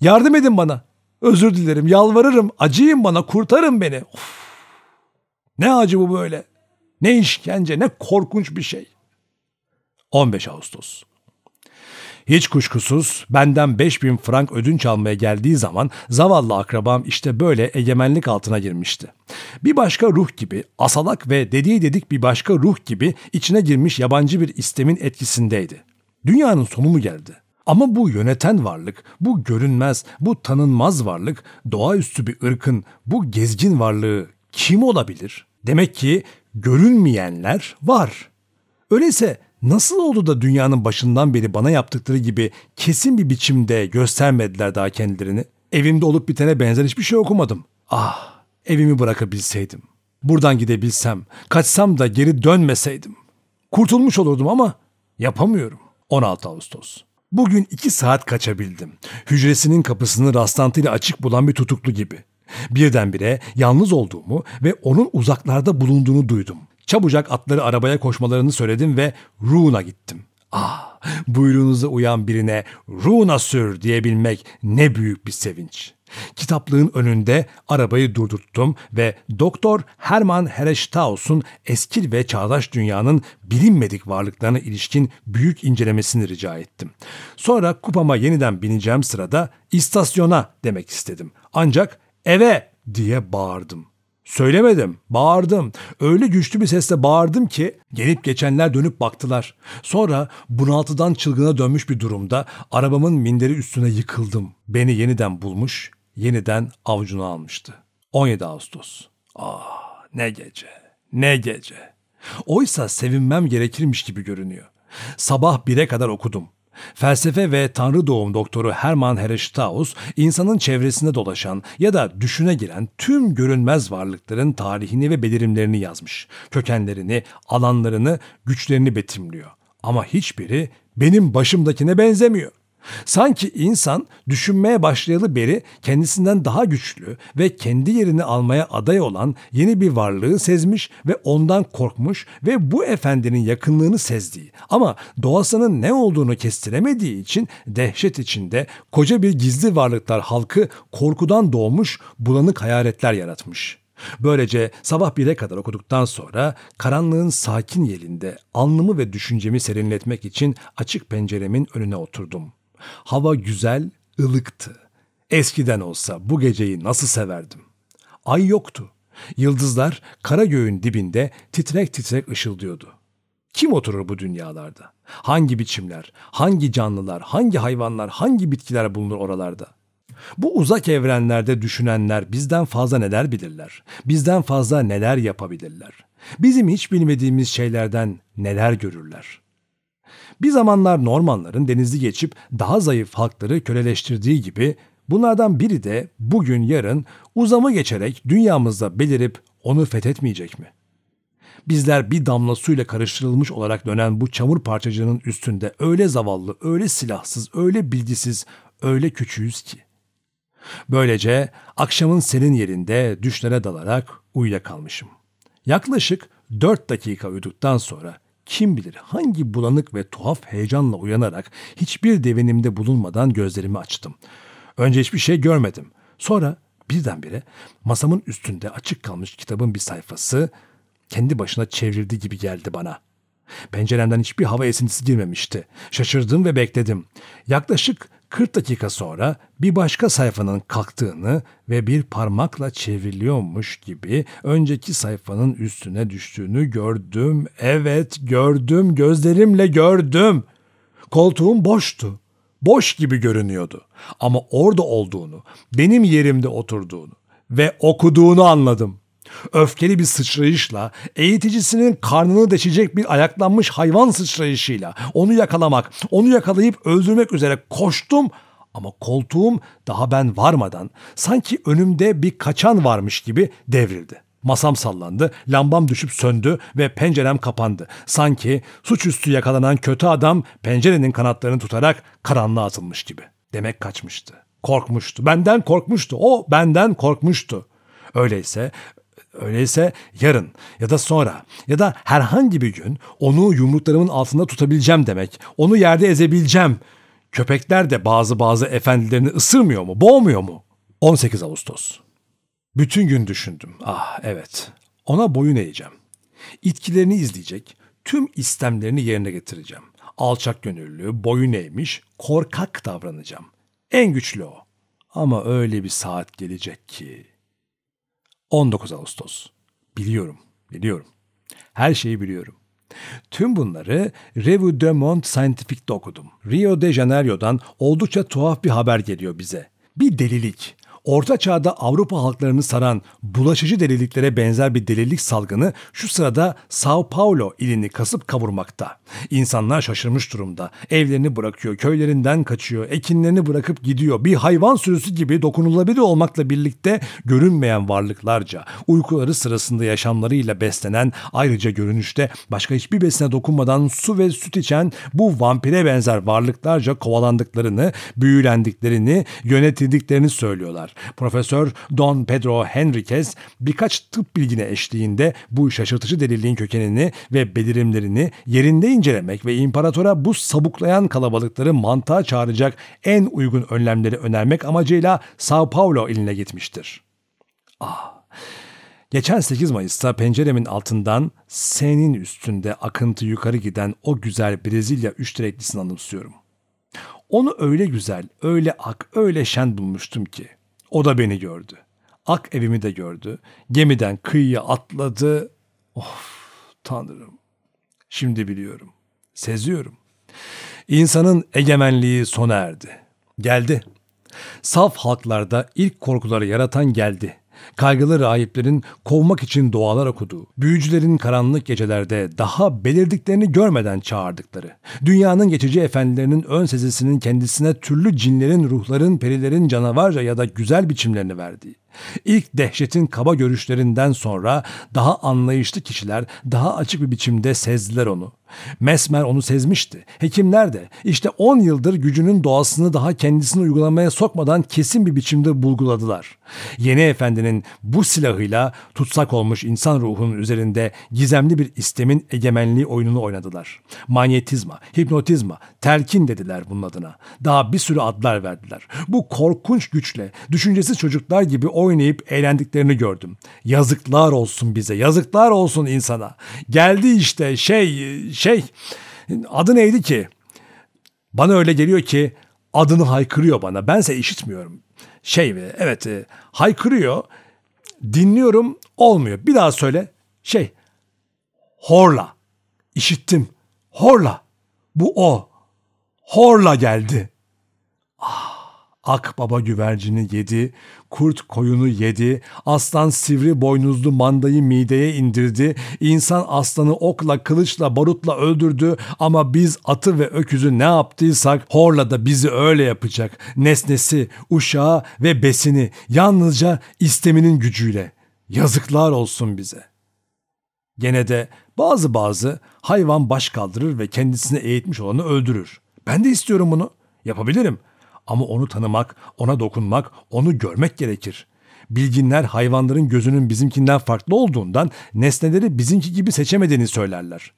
Yardım edin bana. Özür dilerim, yalvarırım, acıyın bana, kurtarın beni. Of. Ne acı bu böyle. Ne işkence, ne korkunç bir şey. 15 Ağustos. Hiç kuşkusuz benden 5000 frank ödünç almaya geldiği zaman zavallı akrabam işte böyle egemenlik altına girmişti. Bir başka ruh gibi, asalak ve dediği dedik bir başka ruh gibi içine girmiş yabancı bir istemin etkisindeydi. Dünyanın sonu mu geldi? Ama bu yöneten varlık, bu görünmez, bu tanınmaz varlık, doğaüstü bir ırkın bu gezgin varlığı kim olabilir? Demek ki görünmeyenler var. Öyleyse nasıl oldu da dünyanın başından beri bana yaptıkları gibi kesin bir biçimde göstermediler daha kendilerini? Evimde olup bitene benzer hiçbir şey okumadım. Ah, evimi bırakabilseydim. Buradan gidebilsem, kaçsam da geri dönmeseydim. Kurtulmuş olurdum ama yapamıyorum. 16 Ağustos Bugün iki saat kaçabildim. Hücresinin kapısını rastlantıyla açık bulan bir tutuklu gibi. Birdenbire yalnız olduğumu ve onun uzaklarda bulunduğunu duydum. Çabucak atları arabaya koşmalarını söyledim ve Rune'a gittim. Ah, buyruğunuza uyan birine Rune'a sür diyebilmek ne büyük bir sevinç.'' Kitaplığın önünde arabayı durdurttum ve Doktor Hermann Herestaus'un eski ve çağdaş dünyanın bilinmedik varlıklarına ilişkin büyük incelemesini rica ettim. Sonra kupama yeniden bineceğim sırada istasyona demek istedim. Ancak eve diye bağırdım. Söylemedim, bağırdım. Öyle güçlü bir sesle bağırdım ki gelip geçenler dönüp baktılar. Sonra bunaltıdan çılgına dönmüş bir durumda arabamın minderi üstüne yıkıldım. Beni yeniden bulmuş, yeniden avucuna almıştı. 17 Ağustos. Ah ne gece, ne gece. Oysa sevinmem gerekirmiş gibi görünüyor. Sabah 1'e kadar okudum. Felsefe ve tanrı doğum doktoru Hermann Herestaus, insanın çevresinde dolaşan ya da düşüne giren tüm görünmez varlıkların tarihini ve belirimlerini yazmış. Kökenlerini, alanlarını, güçlerini betimliyor. Ama hiçbiri benim başımdakine benzemiyor. Sanki insan düşünmeye başlayalı beri kendisinden daha güçlü ve kendi yerini almaya aday olan yeni bir varlığı sezmiş ve ondan korkmuş ve bu efendinin yakınlığını sezdiği ama doğasının ne olduğunu kestiremediği için dehşet içinde koca bir gizli varlıklar halkı korkudan doğmuş bulanık hayaletler yaratmış.'' Böylece sabah bire kadar okuduktan sonra karanlığın sakin yerinde alnımı ve düşüncemi serinletmek için açık penceremin önüne oturdum.'' Hava güzel, ılıktı. Eskiden olsa bu geceyi nasıl severdim. Ay yoktu. Yıldızlar kara göğün dibinde titrek titrek ışıldıyordu. Kim oturur bu dünyalarda? Hangi biçimler, hangi canlılar, hangi hayvanlar, hangi bitkiler bulunur oralarda? Bu uzak evrenlerde düşünenler bizden fazla neler bilirler? Bizden fazla neler yapabilirler? Bizim hiç bilmediğimiz şeylerden neler görürler? Bir zamanlar Normanların denizi geçip daha zayıf halkları köleleştirdiği gibi bunlardan biri de bugün yarın uzamı geçerek dünyamızda belirip onu fethetmeyecek mi? Bizler bir damla suyla karıştırılmış olarak dönen bu çamur parçacığının üstünde öyle zavallı, öyle silahsız, öyle bilgisiz, öyle küçüğüz ki. Böylece akşamın senin yerinde düşlere dalarak uyuyakalmışım. Yaklaşık 4 dakika uyuduktan sonra kim bilir hangi bulanık ve tuhaf heyecanla uyanarak hiçbir devinimde bulunmadan gözlerimi açtım. Önce hiçbir şey görmedim. Sonra birdenbire masamın üstünde açık kalmış kitabın bir sayfası kendi başına çevrildi gibi geldi bana. Penceremden hiçbir hava esintisi girmemişti. Şaşırdım ve bekledim. Yaklaşık 40 dakika sonra bir başka sayfanın kalktığını ve bir parmakla çevriliyormuş gibi önceki sayfanın üstüne düştüğünü gördüm. Evet gördüm, gözlerimle gördüm. Koltuğum boştu. Boş gibi görünüyordu. Ama orada olduğunu, benim yerimde oturduğunu ve okuduğunu anladım öfkeli bir sıçrayışla, eğiticisinin karnını deşecek bir ayaklanmış hayvan sıçrayışıyla onu yakalamak, onu yakalayıp öldürmek üzere koştum ama koltuğum daha ben varmadan sanki önümde bir kaçan varmış gibi devrildi. Masam sallandı, lambam düşüp söndü ve pencerem kapandı. Sanki suçüstü yakalanan kötü adam pencerenin kanatlarını tutarak karanlığa atılmış gibi. Demek kaçmıştı. Korkmuştu. Benden korkmuştu. O benden korkmuştu. Öyleyse Öyleyse yarın ya da sonra ya da herhangi bir gün onu yumruklarımın altında tutabileceğim demek. Onu yerde ezebileceğim. Köpekler de bazı bazı efendilerini ısırmıyor mu, boğmuyor mu? 18 Ağustos. Bütün gün düşündüm. Ah evet. Ona boyun eğeceğim. İtkilerini izleyecek, tüm istemlerini yerine getireceğim. Alçak gönüllü, boyun eğmiş, korkak davranacağım. En güçlü o. Ama öyle bir saat gelecek ki 19 Ağustos. Biliyorum, biliyorum. Her şeyi biliyorum. Tüm bunları Revue de Monde Scientifique'de okudum. Rio de Janeiro'dan oldukça tuhaf bir haber geliyor bize. Bir delilik, Orta Çağ'da Avrupa halklarını saran bulaşıcı deliliklere benzer bir delilik salgını şu sırada Sao Paulo ilini kasıp kavurmakta. İnsanlar şaşırmış durumda. Evlerini bırakıyor, köylerinden kaçıyor, ekinlerini bırakıp gidiyor. Bir hayvan sürüsü gibi dokunulabilir olmakla birlikte görünmeyen varlıklarca, uykuları sırasında yaşamlarıyla beslenen, ayrıca görünüşte başka hiçbir besine dokunmadan su ve süt içen bu vampire benzer varlıklarca kovalandıklarını, büyülendiklerini, yönetildiklerini söylüyorlar. Profesör Don Pedro Henriquez birkaç tıp bilgine eşliğinde bu şaşırtıcı deliliğin kökenini ve belirimlerini yerinde incelemek ve imparatora bu sabuklayan kalabalıkları mantığa çağıracak en uygun önlemleri önermek amacıyla Sao Paulo iline gitmiştir. Ah! Geçen 8 Mayıs'ta penceremin altından senin üstünde akıntı yukarı giden o güzel Brezilya üç direklisini anımsıyorum. Onu öyle güzel, öyle ak, öyle şen bulmuştum ki. O da beni gördü. Ak evimi de gördü. Gemiden kıyıya atladı. Of tanrım. Şimdi biliyorum. Seziyorum. İnsanın egemenliği sona erdi. Geldi. Saf halklarda ilk korkuları yaratan geldi kaygılı rahiplerin kovmak için dualar okuduğu, büyücülerin karanlık gecelerde daha belirdiklerini görmeden çağırdıkları, dünyanın geçici efendilerinin ön sezisinin kendisine türlü cinlerin, ruhların, perilerin canavarca ya da güzel biçimlerini verdiği, İlk dehşetin kaba görüşlerinden sonra daha anlayışlı kişiler daha açık bir biçimde sezdiler onu. Mesmer onu sezmişti. Hekimler de işte 10 yıldır gücünün doğasını daha kendisini uygulamaya sokmadan kesin bir biçimde bulguladılar. Yeni efendinin bu silahıyla tutsak olmuş insan ruhunun üzerinde gizemli bir istemin egemenliği oyununu oynadılar. Manyetizma, hipnotizma, telkin dediler bunun adına. Daha bir sürü adlar verdiler. Bu korkunç güçle düşüncesiz çocuklar gibi o oynayıp eğlendiklerini gördüm. Yazıklar olsun bize, yazıklar olsun insana. Geldi işte şey, şey, adı neydi ki? Bana öyle geliyor ki adını haykırıyor bana. Bense işitmiyorum. Şey, evet e, haykırıyor, dinliyorum, olmuyor. Bir daha söyle, şey, horla. İşittim, horla. Bu o. Horla geldi. Akbaba güvercini yedi, kurt koyunu yedi, aslan sivri boynuzlu mandayı mideye indirdi, insan aslanı okla, kılıçla, barutla öldürdü ama biz atı ve öküzü ne yaptıysak horla da bizi öyle yapacak. Nesnesi, uşağı ve besini yalnızca isteminin gücüyle. Yazıklar olsun bize. Gene de bazı bazı hayvan baş kaldırır ve kendisini eğitmiş olanı öldürür. Ben de istiyorum bunu. Yapabilirim.'' Ama onu tanımak, ona dokunmak, onu görmek gerekir. Bilginler hayvanların gözünün bizimkinden farklı olduğundan nesneleri bizimki gibi seçemediğini söylerler.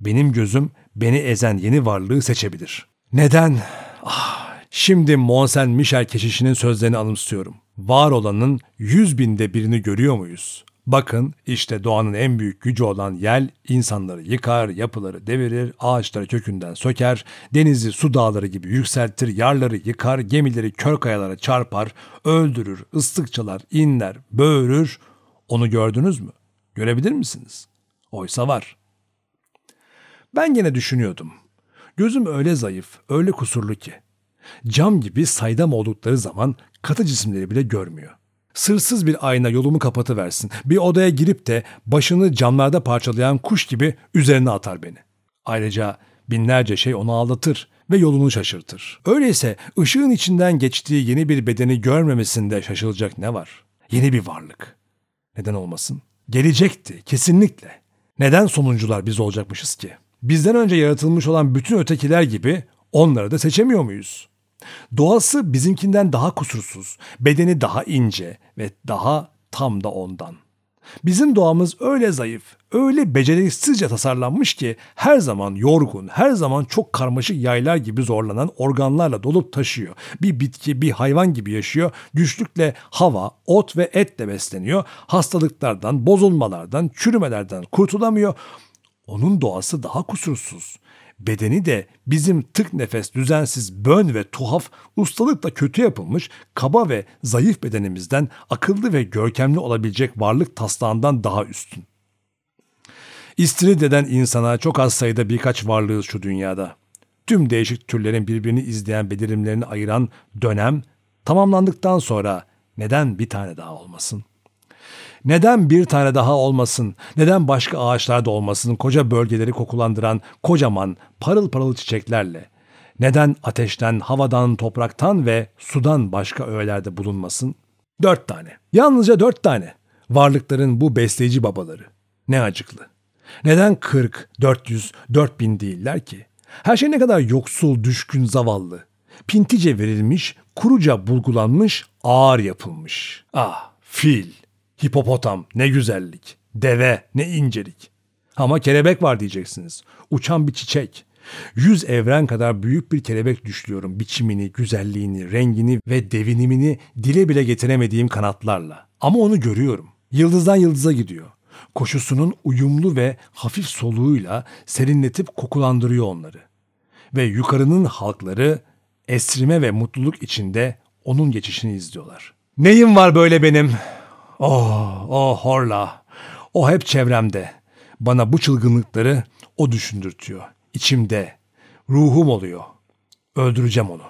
Benim gözüm beni ezen yeni varlığı seçebilir. Neden? Ah, şimdi Monsen Michel keşişinin sözlerini anımsıyorum. Var olanın yüz binde birini görüyor muyuz? Bakın işte doğanın en büyük gücü olan yel insanları yıkar, yapıları devirir, ağaçları kökünden söker, denizi su dağları gibi yükseltir, yarları yıkar, gemileri kör kayalara çarpar, öldürür, ıslıkçalar, inler, böğürür. Onu gördünüz mü? Görebilir misiniz? Oysa var. Ben gene düşünüyordum. Gözüm öyle zayıf, öyle kusurlu ki. Cam gibi saydam oldukları zaman katı cisimleri bile görmüyor. Sırsız bir ayna yolumu kapatıversin. Bir odaya girip de başını camlarda parçalayan kuş gibi üzerine atar beni. Ayrıca binlerce şey onu aldatır ve yolunu şaşırtır. Öyleyse ışığın içinden geçtiği yeni bir bedeni görmemesinde şaşılacak ne var? Yeni bir varlık. Neden olmasın? Gelecekti kesinlikle. Neden sonuncular biz olacakmışız ki? Bizden önce yaratılmış olan bütün ötekiler gibi onları da seçemiyor muyuz? Doğası bizimkinden daha kusursuz, bedeni daha ince ve daha tam da ondan. Bizim doğamız öyle zayıf, öyle beceriksizce tasarlanmış ki her zaman yorgun, her zaman çok karmaşık yaylar gibi zorlanan organlarla dolup taşıyor. Bir bitki, bir hayvan gibi yaşıyor. Güçlükle hava, ot ve etle besleniyor. Hastalıklardan, bozulmalardan, çürümelerden kurtulamıyor. Onun doğası daha kusursuz bedeni de bizim tık nefes, düzensiz, bön ve tuhaf, ustalıkla kötü yapılmış, kaba ve zayıf bedenimizden akıllı ve görkemli olabilecek varlık taslağından daha üstün. İstiridye'den insana çok az sayıda birkaç varlığız şu dünyada. Tüm değişik türlerin birbirini izleyen belirimlerini ayıran dönem tamamlandıktan sonra neden bir tane daha olmasın? Neden bir tane daha olmasın? Neden başka ağaçlar da olmasın? Koca bölgeleri kokulandıran kocaman parıl parıl çiçeklerle. Neden ateşten, havadan, topraktan ve sudan başka öğelerde bulunmasın? Dört tane. Yalnızca dört tane. Varlıkların bu besleyici babaları. Ne acıklı. Neden 40, 400, 4000 değiller ki? Her şey ne kadar yoksul, düşkün, zavallı. Pintice verilmiş, kuruca bulgulanmış, ağır yapılmış. Ah, fil. Hipopotam ne güzellik. Deve ne incelik. Ama kelebek var diyeceksiniz. Uçan bir çiçek. Yüz evren kadar büyük bir kelebek düşlüyorum biçimini, güzelliğini, rengini ve devinimini dile bile getiremediğim kanatlarla. Ama onu görüyorum. Yıldızdan yıldıza gidiyor. Koşusunun uyumlu ve hafif soluğuyla serinletip kokulandırıyor onları. Ve yukarının halkları esrime ve mutluluk içinde onun geçişini izliyorlar. Neyim var böyle benim?'' Oh, oh horla. O hep çevremde. Bana bu çılgınlıkları o düşündürtüyor. İçimde. Ruhum oluyor. Öldüreceğim onu.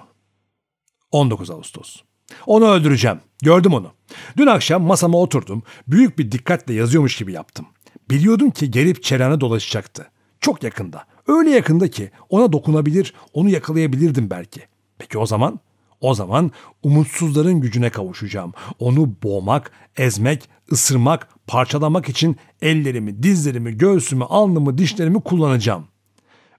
19 Ağustos. Onu öldüreceğim. Gördüm onu. Dün akşam masama oturdum. Büyük bir dikkatle yazıyormuş gibi yaptım. Biliyordum ki gelip çerene dolaşacaktı. Çok yakında. Öyle yakında ki ona dokunabilir, onu yakalayabilirdim belki. Peki o zaman o zaman umutsuzların gücüne kavuşacağım. Onu boğmak, ezmek, ısırmak, parçalamak için ellerimi, dizlerimi, göğsümü, alnımı, dişlerimi kullanacağım.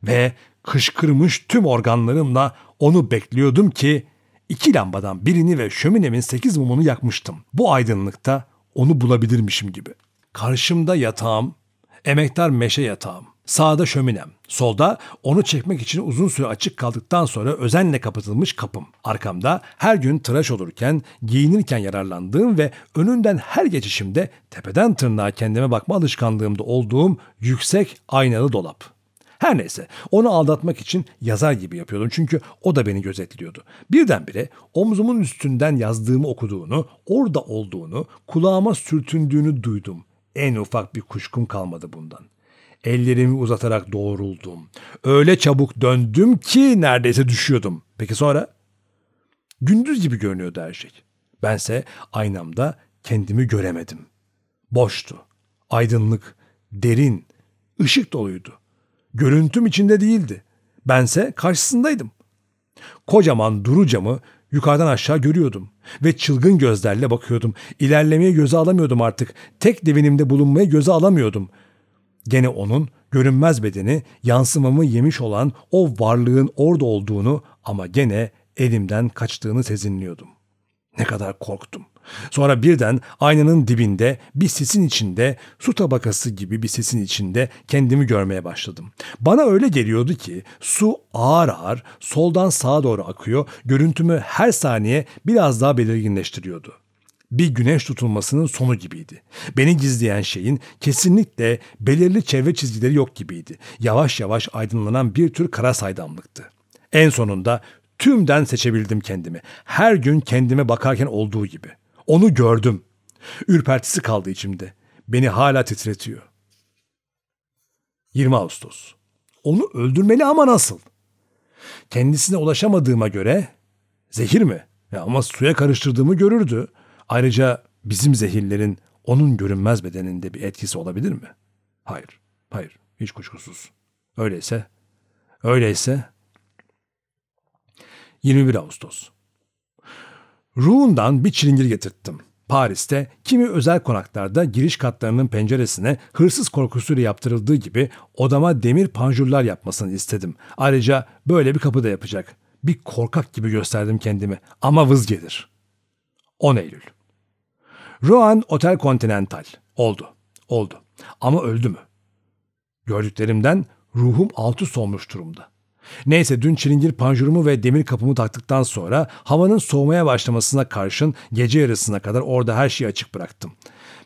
Ve kışkırmış tüm organlarımla onu bekliyordum ki iki lambadan birini ve şöminemin sekiz mumunu yakmıştım. Bu aydınlıkta onu bulabilirmişim gibi. Karşımda yatağım, Emektar meşe yatağım. Sağda şöminem. Solda onu çekmek için uzun süre açık kaldıktan sonra özenle kapatılmış kapım. Arkamda her gün tıraş olurken, giyinirken yararlandığım ve önünden her geçişimde tepeden tırnağa kendime bakma alışkanlığımda olduğum yüksek aynalı dolap. Her neyse onu aldatmak için yazar gibi yapıyordum çünkü o da beni gözetliyordu. Birdenbire omzumun üstünden yazdığımı okuduğunu, orada olduğunu, kulağıma sürtündüğünü duydum. En ufak bir kuşkum kalmadı bundan. Ellerimi uzatarak doğruldum. Öyle çabuk döndüm ki neredeyse düşüyordum. Peki sonra? Gündüz gibi görünüyordu her şey. Bense aynamda kendimi göremedim. Boştu. Aydınlık, derin, ışık doluydu. Görüntüm içinde değildi. Bense karşısındaydım. Kocaman duru camı Yukarıdan aşağı görüyordum ve çılgın gözlerle bakıyordum. İlerlemeye göze alamıyordum artık. Tek devinimde bulunmaya göze alamıyordum. Gene onun görünmez bedeni yansımamı yemiş olan o varlığın orada olduğunu ama gene elimden kaçtığını sezinliyordum. Ne kadar korktum. Sonra birden aynanın dibinde bir sesin içinde su tabakası gibi bir sesin içinde kendimi görmeye başladım. Bana öyle geliyordu ki su ağır ağır soldan sağa doğru akıyor görüntümü her saniye biraz daha belirginleştiriyordu bir güneş tutulmasının sonu gibiydi. Beni gizleyen şeyin kesinlikle belirli çevre çizgileri yok gibiydi. Yavaş yavaş aydınlanan bir tür kara saydamlıktı. En sonunda tümden seçebildim kendimi. Her gün kendime bakarken olduğu gibi.'' Onu gördüm. Ürpertisi kaldı içimde. Beni hala titretiyor. 20 Ağustos. Onu öldürmeli ama nasıl? Kendisine ulaşamadığıma göre zehir mi? Ya ama suya karıştırdığımı görürdü. Ayrıca bizim zehirlerin onun görünmez bedeninde bir etkisi olabilir mi? Hayır. Hayır. Hiç kuşkusuz. Öyleyse. Öyleyse. 21 Ağustos. Rouen bir çilingir getirttim. Paris'te kimi özel konaklarda giriş katlarının penceresine hırsız korkusuyla yaptırıldığı gibi odama demir panjurlar yapmasını istedim. Ayrıca böyle bir kapı da yapacak. Bir korkak gibi gösterdim kendimi ama vız gelir. 10 Eylül. Rouen Otel Continental. Oldu. Oldu. Ama öldü mü? Gördüklerimden ruhum altı solmuş durumda. Neyse dün çilingir panjurumu ve demir kapımı taktıktan sonra havanın soğumaya başlamasına karşın gece yarısına kadar orada her şeyi açık bıraktım.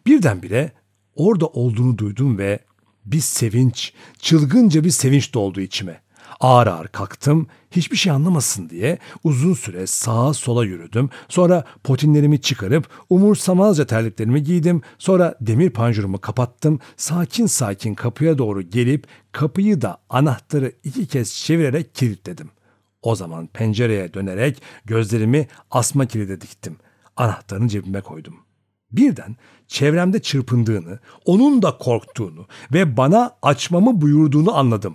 Birdenbire orada olduğunu duydum ve bir sevinç, çılgınca bir sevinç doldu içime. Ağır ağır kalktım. Hiçbir şey anlamasın diye uzun süre sağa sola yürüdüm. Sonra potinlerimi çıkarıp umursamazca terliklerimi giydim. Sonra demir panjurumu kapattım. Sakin sakin kapıya doğru gelip kapıyı da anahtarı iki kez çevirerek kilitledim. O zaman pencereye dönerek gözlerimi asma kilide diktim. Anahtarını cebime koydum. Birden çevremde çırpındığını, onun da korktuğunu ve bana açmamı buyurduğunu anladım.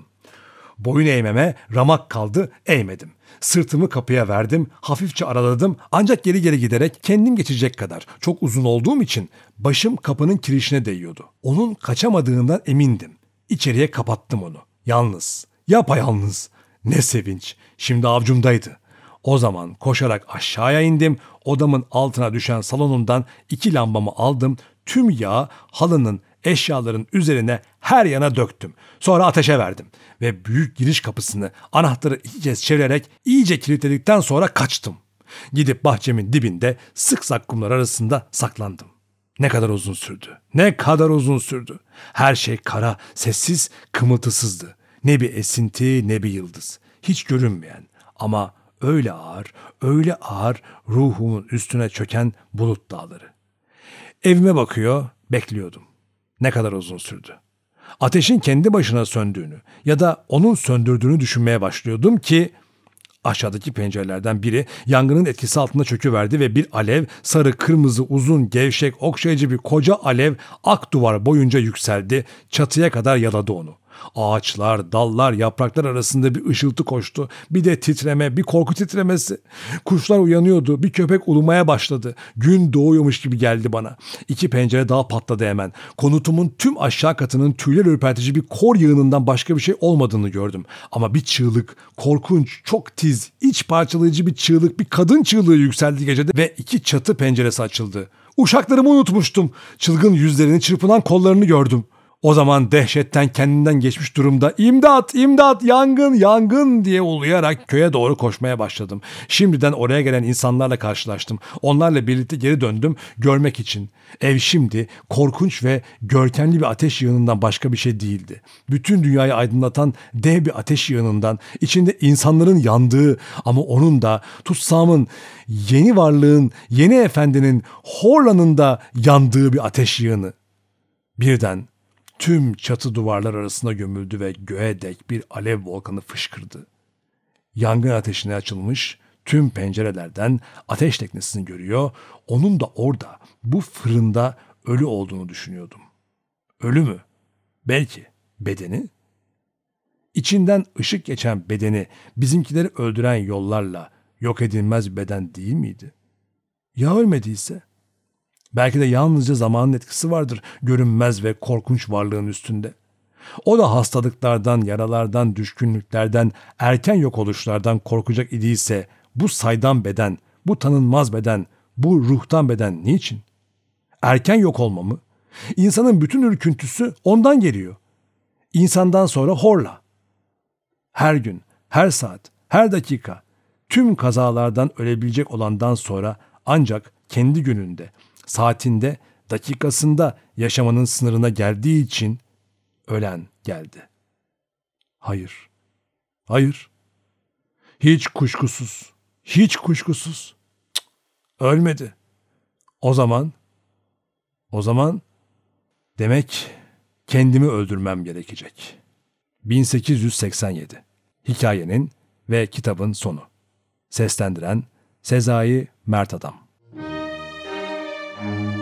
Boyun eğmeme ramak kaldı, eğmedim. Sırtımı kapıya verdim, hafifçe araladım ancak geri geri giderek kendim geçecek kadar çok uzun olduğum için başım kapının kirişine değiyordu. Onun kaçamadığından emindim. İçeriye kapattım onu. Yalnız, yapayalnız. Ne sevinç. Şimdi avcumdaydı. O zaman koşarak aşağıya indim. Odamın altına düşen salonumdan iki lambamı aldım. Tüm yağ halının eşyaların üzerine her yana döktüm. Sonra ateşe verdim ve büyük giriş kapısını anahtarı iki kez çevirerek iyice kilitledikten sonra kaçtım. Gidip bahçemin dibinde sık sak kumlar arasında saklandım. Ne kadar uzun sürdü. Ne kadar uzun sürdü. Her şey kara, sessiz, kımıltısızdı. Ne bir esinti ne bir yıldız. Hiç görünmeyen ama öyle ağır, öyle ağır ruhumun üstüne çöken bulut dağları. Evime bakıyor, bekliyordum. Ne kadar uzun sürdü. Ateşin kendi başına söndüğünü ya da onun söndürdüğünü düşünmeye başlıyordum ki aşağıdaki pencerelerden biri yangının etkisi altında çöküverdi ve bir alev sarı kırmızı uzun gevşek okşayıcı bir koca alev ak duvar boyunca yükseldi çatıya kadar yaladı onu. Ağaçlar, dallar, yapraklar arasında bir ışıltı koştu. Bir de titreme, bir korku titremesi. Kuşlar uyanıyordu. Bir köpek ulumaya başladı. Gün doğuyormuş gibi geldi bana. İki pencere daha patladı hemen. Konutumun tüm aşağı katının tüyler ürpertici bir kor yığınından başka bir şey olmadığını gördüm. Ama bir çığlık, korkunç, çok tiz, iç parçalayıcı bir çığlık, bir kadın çığlığı yükseldi gecede ve iki çatı penceresi açıldı. Uşaklarımı unutmuştum. Çılgın yüzlerini, çırpınan kollarını gördüm. O zaman dehşetten kendinden geçmiş durumda imdat, imdat, yangın, yangın diye uluyarak köye doğru koşmaya başladım. Şimdiden oraya gelen insanlarla karşılaştım. Onlarla birlikte geri döndüm görmek için. Ev şimdi korkunç ve görkemli bir ateş yığınından başka bir şey değildi. Bütün dünyayı aydınlatan dev bir ateş yığınından, içinde insanların yandığı ama onun da tutsamın, yeni varlığın, yeni efendinin, horlanın da yandığı bir ateş yığını. Birden tüm çatı duvarlar arasında gömüldü ve göğe dek bir alev volkanı fışkırdı. Yangın ateşine açılmış tüm pencerelerden ateş teknesini görüyor, onun da orada bu fırında ölü olduğunu düşünüyordum. Ölü mü? Belki. Bedeni? İçinden ışık geçen bedeni bizimkileri öldüren yollarla yok edilmez beden değil miydi? Ya ölmediyse? Belki de yalnızca zamanın etkisi vardır görünmez ve korkunç varlığın üstünde. O da hastalıklardan, yaralardan, düşkünlüklerden, erken yok oluşlardan korkacak idiyse bu saydam beden, bu tanınmaz beden, bu ruhtan beden niçin? Erken yok olma mı? İnsanın bütün ürküntüsü ondan geliyor. İnsandan sonra horla. Her gün, her saat, her dakika tüm kazalardan ölebilecek olandan sonra ancak kendi gününde, saatinde, dakikasında yaşamanın sınırına geldiği için ölen geldi. Hayır. Hayır. Hiç kuşkusuz. Hiç kuşkusuz. Cık, ölmedi. O zaman o zaman demek kendimi öldürmem gerekecek. 1887 Hikayenin ve kitabın sonu. Seslendiren Sezai Mert Adam Thank you.